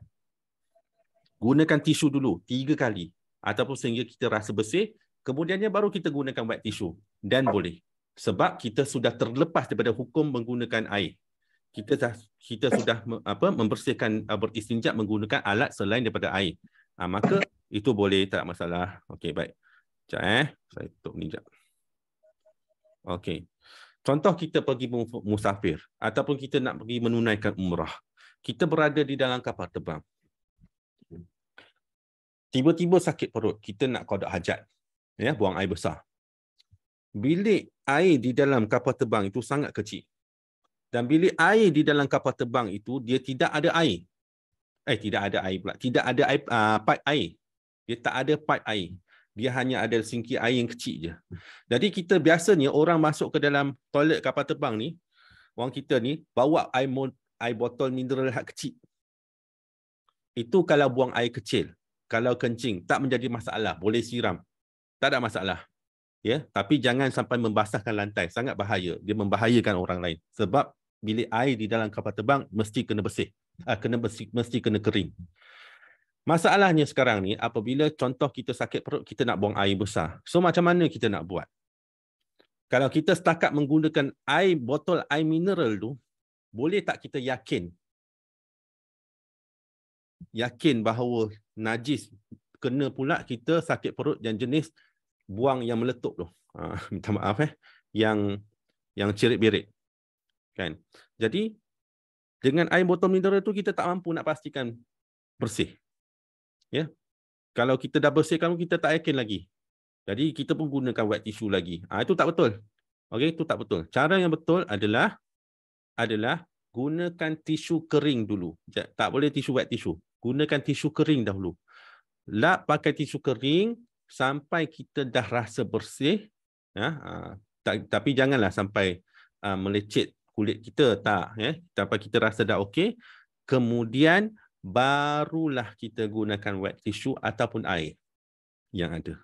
gunakan tisu dulu tiga kali ataupun sehingga kita rasa bersih kemudiannya baru kita gunakan wet tissue dan boleh sebab kita sudah terlepas daripada hukum menggunakan air kita dah kita sudah apa membersihkan uh, beristinja menggunakan alat selain daripada air. Ha, maka itu boleh tak ada masalah. Okey baik. Sekejap eh. Saya tutup ni sekejap. Okey. Contoh kita pergi musafir ataupun kita nak pergi menunaikan umrah. Kita berada di dalam kapal terbang. Tiba-tiba sakit perut, kita nak kodok hajat. Ya, buang air besar. Bilik air di dalam kapal terbang itu sangat kecil dan bilik air di dalam kapal terbang itu dia tidak ada air eh tidak ada air pula tidak ada air, uh, pipe air dia tak ada pipe air dia hanya ada sinki air yang kecil je jadi kita biasanya orang masuk ke dalam toilet kapal terbang ni orang kita ni bawa air air botol mineral hak kecil itu kalau buang air kecil kalau kencing tak menjadi masalah boleh siram tak ada masalah ya tapi jangan sampai membasahkan lantai sangat bahaya dia membahayakan orang lain sebab bilik air di dalam kapal terbang mesti kena bersih uh, kena bersih, mesti kena kering masalahnya sekarang ni apabila contoh kita sakit perut kita nak buang air besar so macam mana kita nak buat kalau kita setakat menggunakan air botol air mineral tu boleh tak kita yakin yakin bahawa najis kena pula kita sakit perut yang jenis buang yang meletup tu. Ha, minta maaf eh. Yang yang cirit-birit kan jadi dengan air botol mineral tu kita tak mampu nak pastikan bersih ya kalau kita dah bersihkan kita tak yakin lagi jadi kita pun gunakan wet tissue lagi ah itu tak betul okey itu tak betul cara yang betul adalah adalah gunakan tisu kering dulu tak boleh tisu wet tissue gunakan tisu kering dahulu lap pakai tisu kering sampai kita dah rasa bersih ya ah, tapi janganlah sampai ah, melecet kulit kita tak eh apa kita rasa dah okey kemudian barulah kita gunakan wet tissue ataupun air yang ada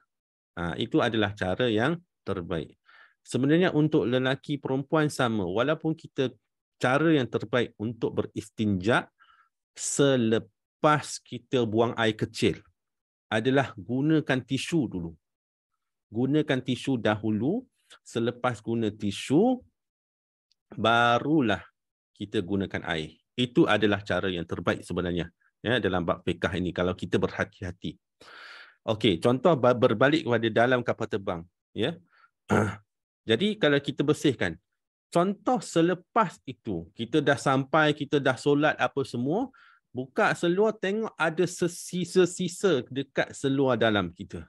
ha, itu adalah cara yang terbaik sebenarnya untuk lelaki perempuan sama walaupun kita cara yang terbaik untuk beristinja selepas kita buang air kecil adalah gunakan tisu dulu gunakan tisu dahulu selepas guna tisu barulah kita gunakan air. Itu adalah cara yang terbaik sebenarnya ya dalam bab fiqh ini kalau kita berhati-hati. Okey, contoh berbalik kepada dalam kapal terbang, ya. Jadi kalau kita bersihkan contoh selepas itu kita dah sampai kita dah solat apa semua buka seluar tengok ada sisa-sisa dekat seluar dalam kita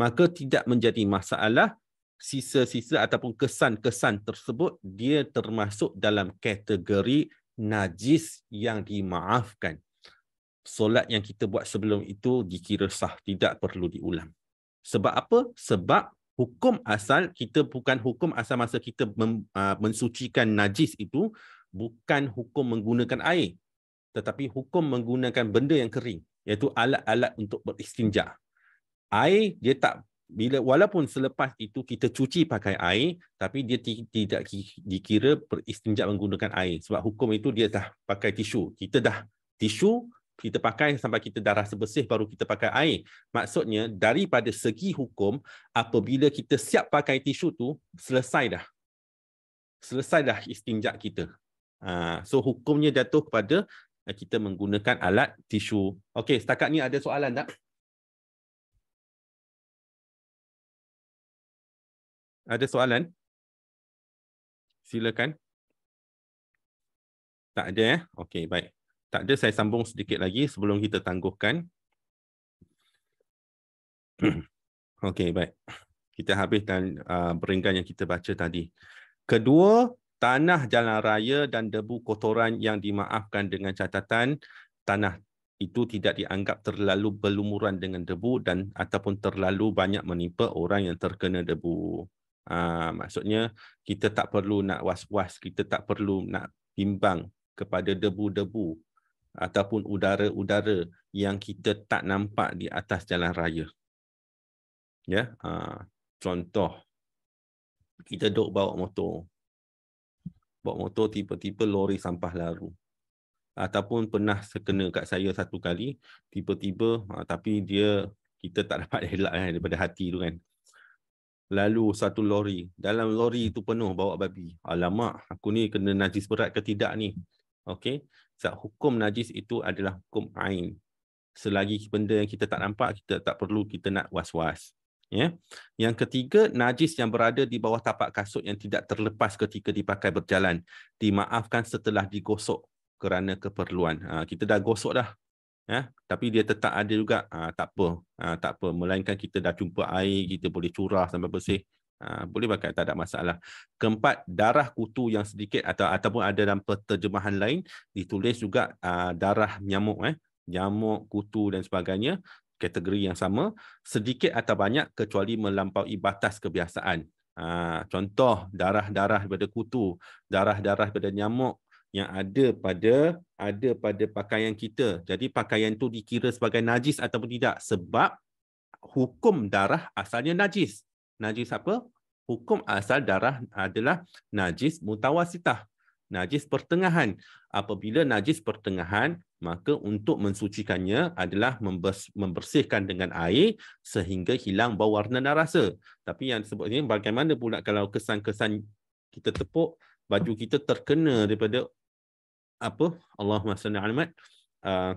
maka tidak menjadi masalah sisa-sisa ataupun kesan-kesan tersebut dia termasuk dalam kategori najis yang dimaafkan. Solat yang kita buat sebelum itu dikira sah, tidak perlu diulang. Sebab apa? Sebab hukum asal kita bukan hukum asal masa kita mem, aa, mensucikan najis itu bukan hukum menggunakan air tetapi hukum menggunakan benda yang kering iaitu alat-alat untuk beristinja. Air dia tak bila walaupun selepas itu kita cuci pakai air tapi dia tidak dikira beristinja menggunakan air sebab hukum itu dia dah pakai tisu kita dah tisu kita pakai sampai kita darah rasa baru kita pakai air maksudnya daripada segi hukum apabila kita siap pakai tisu tu selesai dah selesai dah istinja kita ha, so hukumnya jatuh kepada eh, kita menggunakan alat tisu okey setakat ni ada soalan tak ada soalan? Silakan. Tak ada eh? Okey, baik. Tak ada, saya sambung sedikit lagi sebelum kita tangguhkan. Okey, baik. Kita habiskan uh, beringkan yang kita baca tadi. Kedua, tanah jalan raya dan debu kotoran yang dimaafkan dengan catatan tanah itu tidak dianggap terlalu berlumuran dengan debu dan ataupun terlalu banyak menimpa orang yang terkena debu. Ah, maksudnya kita tak perlu nak was-was, kita tak perlu nak bimbang kepada debu-debu ataupun udara-udara yang kita tak nampak di atas jalan raya. Ya, ha, contoh kita dok bawa motor. Bawa motor tiba-tiba lori sampah laru, Ataupun pernah sekena kat saya satu kali, tiba-tiba ha, tapi dia kita tak dapat elak kan, daripada hati tu kan lalu satu lori. Dalam lori itu penuh bawa babi. Alamak, aku ni kena najis berat ke tidak ni? Okey. Sebab hukum najis itu adalah hukum ain. Selagi benda yang kita tak nampak, kita tak perlu kita nak was-was. Ya. Yeah. Yang ketiga, najis yang berada di bawah tapak kasut yang tidak terlepas ketika dipakai berjalan, dimaafkan setelah digosok kerana keperluan. Ha, kita dah gosok dah. Ya, tapi dia tetap ada juga. Ha, tak apa. Ha, tak apa. Melainkan kita dah jumpa air, kita boleh curah sampai bersih. Ha, boleh pakai, tak ada masalah. Keempat, darah kutu yang sedikit atau ataupun ada dalam terjemahan lain, ditulis juga ha, darah nyamuk. Eh. Nyamuk, kutu dan sebagainya. Kategori yang sama. Sedikit atau banyak kecuali melampaui batas kebiasaan. Ha, contoh, darah-darah daripada kutu, darah-darah daripada nyamuk, yang ada pada ada pada pakaian kita. Jadi pakaian itu dikira sebagai najis ataupun tidak sebab hukum darah asalnya najis. Najis apa? Hukum asal darah adalah najis mutawasitah. Najis pertengahan. Apabila najis pertengahan, maka untuk mensucikannya adalah membersihkan dengan air sehingga hilang bau warna dan rasa. Tapi yang sebut ini bagaimana pula kalau kesan-kesan kita tepuk, baju kita terkena daripada apa Allahumma salli alimat uh, ah,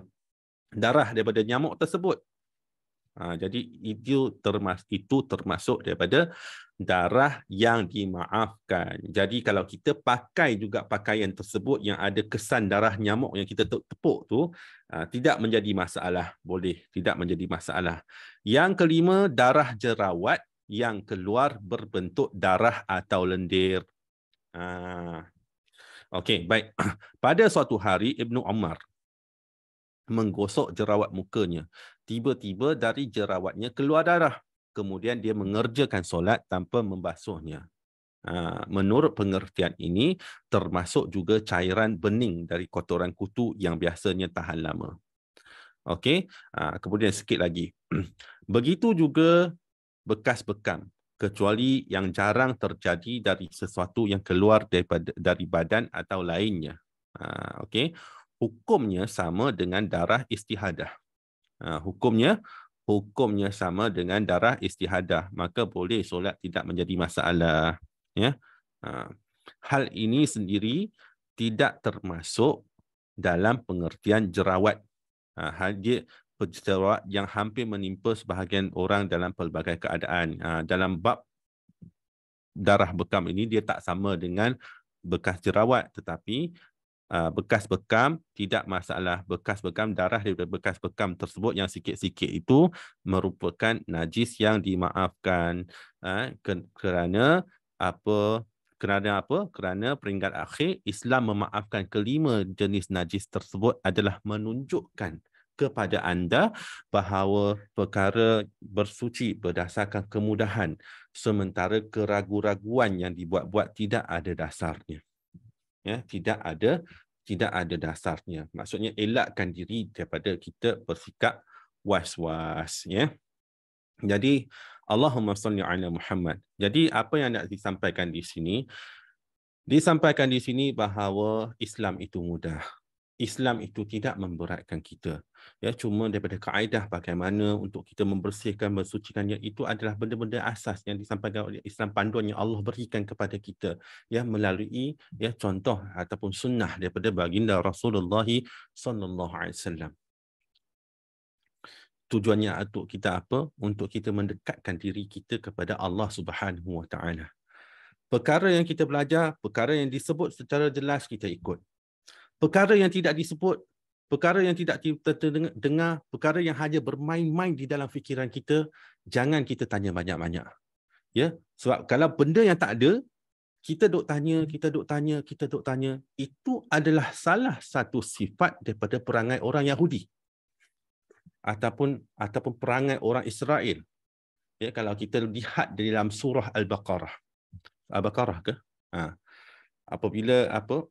darah daripada nyamuk tersebut uh, jadi itu termasuk itu termasuk daripada darah yang dimaafkan jadi kalau kita pakai juga pakaian tersebut yang ada kesan darah nyamuk yang kita tepuk tu uh, tidak menjadi masalah boleh tidak menjadi masalah yang kelima darah jerawat yang keluar berbentuk darah atau lendir. Okey, baik. Pada suatu hari Ibnu Umar menggosok jerawat mukanya. Tiba-tiba dari jerawatnya keluar darah. Kemudian dia mengerjakan solat tanpa membasuhnya. Ha, menurut pengertian ini, termasuk juga cairan bening dari kotoran kutu yang biasanya tahan lama. Okey, ha, kemudian sikit lagi. Begitu juga bekas bekam kecuali yang jarang terjadi dari sesuatu yang keluar daripada, dari badan atau lainnya. Ha, okay. Hukumnya sama dengan darah istihadah. Ha, hukumnya hukumnya sama dengan darah istihadah. Maka boleh solat tidak menjadi masalah. Ya. Ha, hal ini sendiri tidak termasuk dalam pengertian jerawat. Ha, hal, dia, perjeteraan yang hampir menimpa sebahagian orang dalam pelbagai keadaan. Ha, dalam bab darah bekam ini, dia tak sama dengan bekas jerawat. Tetapi ha, bekas bekam tidak masalah. Bekas bekam darah daripada bekas bekam tersebut yang sikit-sikit itu merupakan najis yang dimaafkan ha, kerana apa kerana apa? Kerana peringkat akhir, Islam memaafkan kelima jenis najis tersebut adalah menunjukkan kepada anda bahawa perkara bersuci berdasarkan kemudahan sementara keragu-raguan yang dibuat-buat tidak ada dasarnya ya tidak ada tidak ada dasarnya maksudnya elakkan diri daripada kita bersikap was-was ya jadi Allahumma salli ala Muhammad jadi apa yang nak disampaikan di sini disampaikan di sini bahawa Islam itu mudah Islam itu tidak memberatkan kita. Ya, cuma daripada kaedah bagaimana untuk kita membersihkan, mensucikannya itu adalah benda-benda asas yang disampaikan oleh Islam panduan yang Allah berikan kepada kita ya melalui ya contoh ataupun sunnah daripada baginda Rasulullah SAW. Tujuannya untuk kita apa? Untuk kita mendekatkan diri kita kepada Allah Subhanahu wa taala. Perkara yang kita belajar, perkara yang disebut secara jelas kita ikut perkara yang tidak disebut, perkara yang tidak dengar, perkara yang hanya bermain-main di dalam fikiran kita, jangan kita tanya banyak-banyak. Ya, sebab kalau benda yang tak ada, kita dok tanya, kita dok tanya, kita dok tanya, itu adalah salah satu sifat daripada perangai orang Yahudi ataupun ataupun perangai orang Israel. Ya, kalau kita lihat di dalam surah Al-Baqarah. Al-Baqarah ke? Ha. Apabila apa?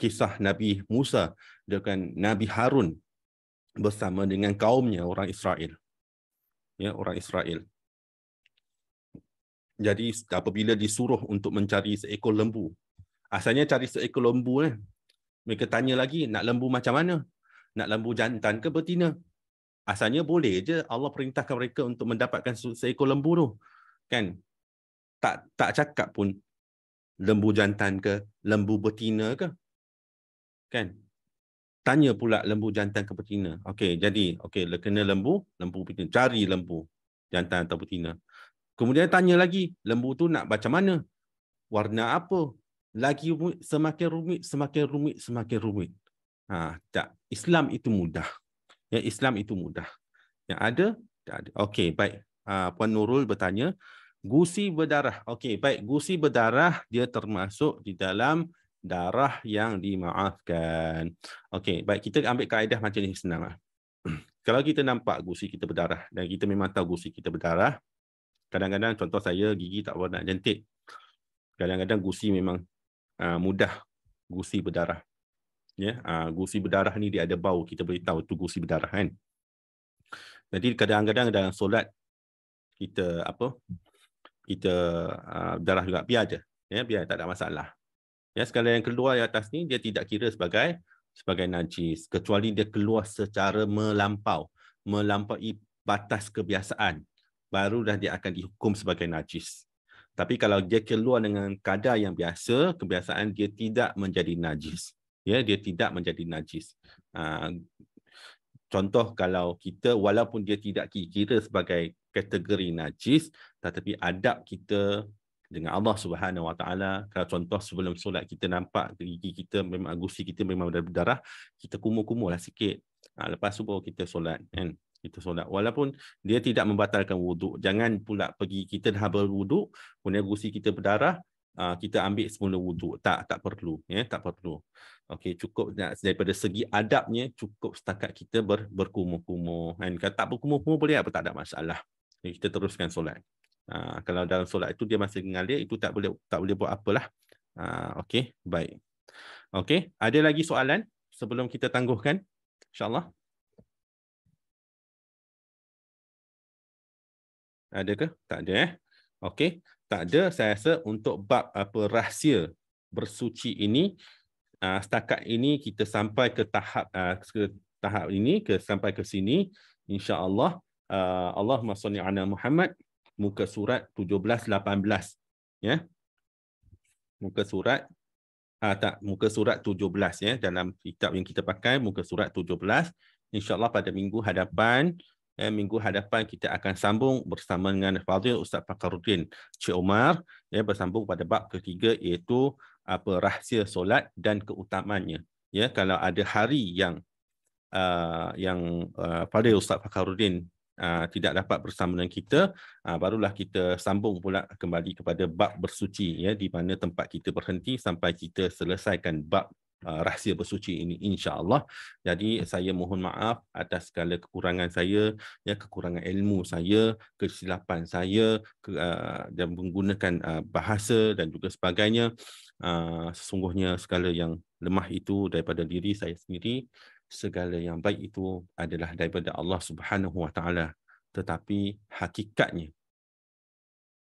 kisah Nabi Musa dengan Nabi Harun bersama dengan kaumnya orang Israel. Ya, orang Israel. Jadi apabila disuruh untuk mencari seekor lembu. Asalnya cari seekor lembu eh. Mereka tanya lagi nak lembu macam mana? Nak lembu jantan ke betina? Asalnya boleh je Allah perintahkan mereka untuk mendapatkan seekor lembu tu. Kan? Tak tak cakap pun lembu jantan ke lembu betina ke kan tanya pula lembu jantan ke betina okey jadi okey kena lembu lembu betina cari lembu jantan atau betina kemudian tanya lagi lembu tu nak baca mana warna apa lagi rumit, semakin rumit semakin rumit semakin rumit ha tak Islam itu mudah Ya, Islam itu mudah yang ada tak ada okey baik uh, puan Nurul bertanya Gusi berdarah. Okey, baik. Gusi berdarah dia termasuk di dalam darah yang dimaafkan. Okey, baik. Kita ambil kaedah macam ni senanglah. Kalau kita nampak gusi kita berdarah dan kita memang tahu gusi kita berdarah, kadang-kadang contoh saya gigi tak warna jentik. Kadang-kadang gusi memang uh, mudah gusi berdarah. Ya, yeah? uh, gusi berdarah ni dia ada bau, kita boleh tahu tu gusi berdarah kan. Jadi kadang-kadang dalam solat kita apa? kita uh, ah, darah juga biar je ya biar tak ada masalah ya skala yang keluar di atas ni dia tidak kira sebagai sebagai najis kecuali dia keluar secara melampau melampaui batas kebiasaan baru dah dia akan dihukum sebagai najis tapi kalau dia keluar dengan kadar yang biasa kebiasaan dia tidak menjadi najis ya dia tidak menjadi najis uh, contoh kalau kita walaupun dia tidak kira sebagai kategori najis tetapi adab kita dengan Allah Subhanahu Wa Taala kalau contoh sebelum solat kita nampak gigi kita memang gusi kita memang ada berdarah kita kumur-kumurlah sikit ha, lepas tu baru kita solat kan kita solat walaupun dia tidak membatalkan wuduk jangan pula pergi kita dah berwuduk kemudian gusi kita berdarah ha, kita ambil semula wuduk tak tak perlu ya tak perlu okey cukup daripada segi adabnya cukup setakat kita ber, berkumur-kumur kan tak berkumur-kumur boleh apa tak ada masalah kita teruskan solat. Ha, kalau dalam solat itu dia masih mengalir, itu tak boleh tak boleh buat apalah. Ha, Okey, baik. Okey, ada lagi soalan sebelum kita tangguhkan? InsyaAllah. Ada ke? Tak ada eh. Okey, tak ada. Saya rasa untuk bab apa rahsia bersuci ini, uh, setakat ini kita sampai ke tahap uh, ke tahap ini, ke sampai ke sini. InsyaAllah. Allah Uh, Allahumma salli ala Muhammad muka surat 17 18 ya yeah. muka surat ah tak muka surat 17 ya yeah. dalam kitab yang kita pakai muka surat 17 insyaallah pada minggu hadapan eh, minggu hadapan kita akan sambung bersama dengan Fadil Ustaz Pakarudin Cik Omar ya yeah, bersambung pada bab ketiga iaitu apa rahsia solat dan keutamanya ya yeah, kalau ada hari yang uh, yang uh, pada Ustaz Pakarudin Ah, tidak dapat bersama dengan kita ah, barulah kita sambung pula kembali kepada bab bersuci ya di mana tempat kita berhenti sampai kita selesaikan bab ah, rahsia bersuci ini insyaallah jadi saya mohon maaf atas segala kekurangan saya ya kekurangan ilmu saya kesilapan saya ke, uh, dan menggunakan uh, bahasa dan juga sebagainya uh, sesungguhnya segala yang lemah itu daripada diri saya sendiri segala yang baik itu adalah daripada Allah Subhanahu Wa Taala tetapi hakikatnya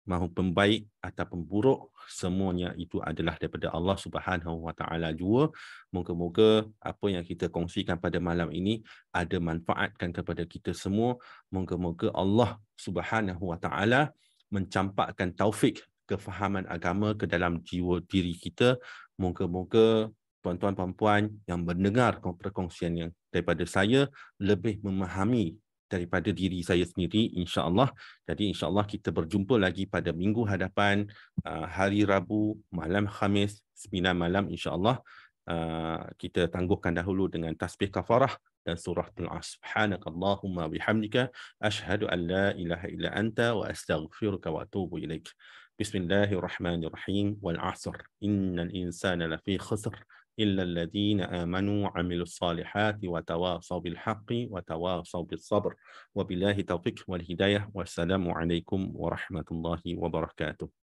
mahu pembaik ataupun buruk semuanya itu adalah daripada Allah Subhanahu Wa Taala jua moga-moga apa yang kita kongsikan pada malam ini ada manfaatkan kepada kita semua moga-moga Allah Subhanahu Wa Taala mencampakkan taufik kefahaman agama ke dalam jiwa diri kita moga-moga tuan-tuan puan-puan yang mendengar perkongsian yang daripada saya lebih memahami daripada diri saya sendiri insya-Allah. Jadi insya-Allah kita berjumpa lagi pada minggu hadapan uh, hari Rabu malam Khamis 9 malam insya-Allah. Uh, kita tangguhkan dahulu dengan tasbih kafarah dan surah Al-As. Subhanakallahumma bihamdika asyhadu an la ilaha illa anta wa astaghfiruka wa atubu ilaik. Bismillahirrahmanirrahim wal 'asr. Innal insana lafi khusr. إلا الذين آمنوا وعملوا الصالحات وتواصوا بالحق وتواصوا بالصبر وبالله توفيق والهداية والسلام عليكم ورحمة الله وبركاته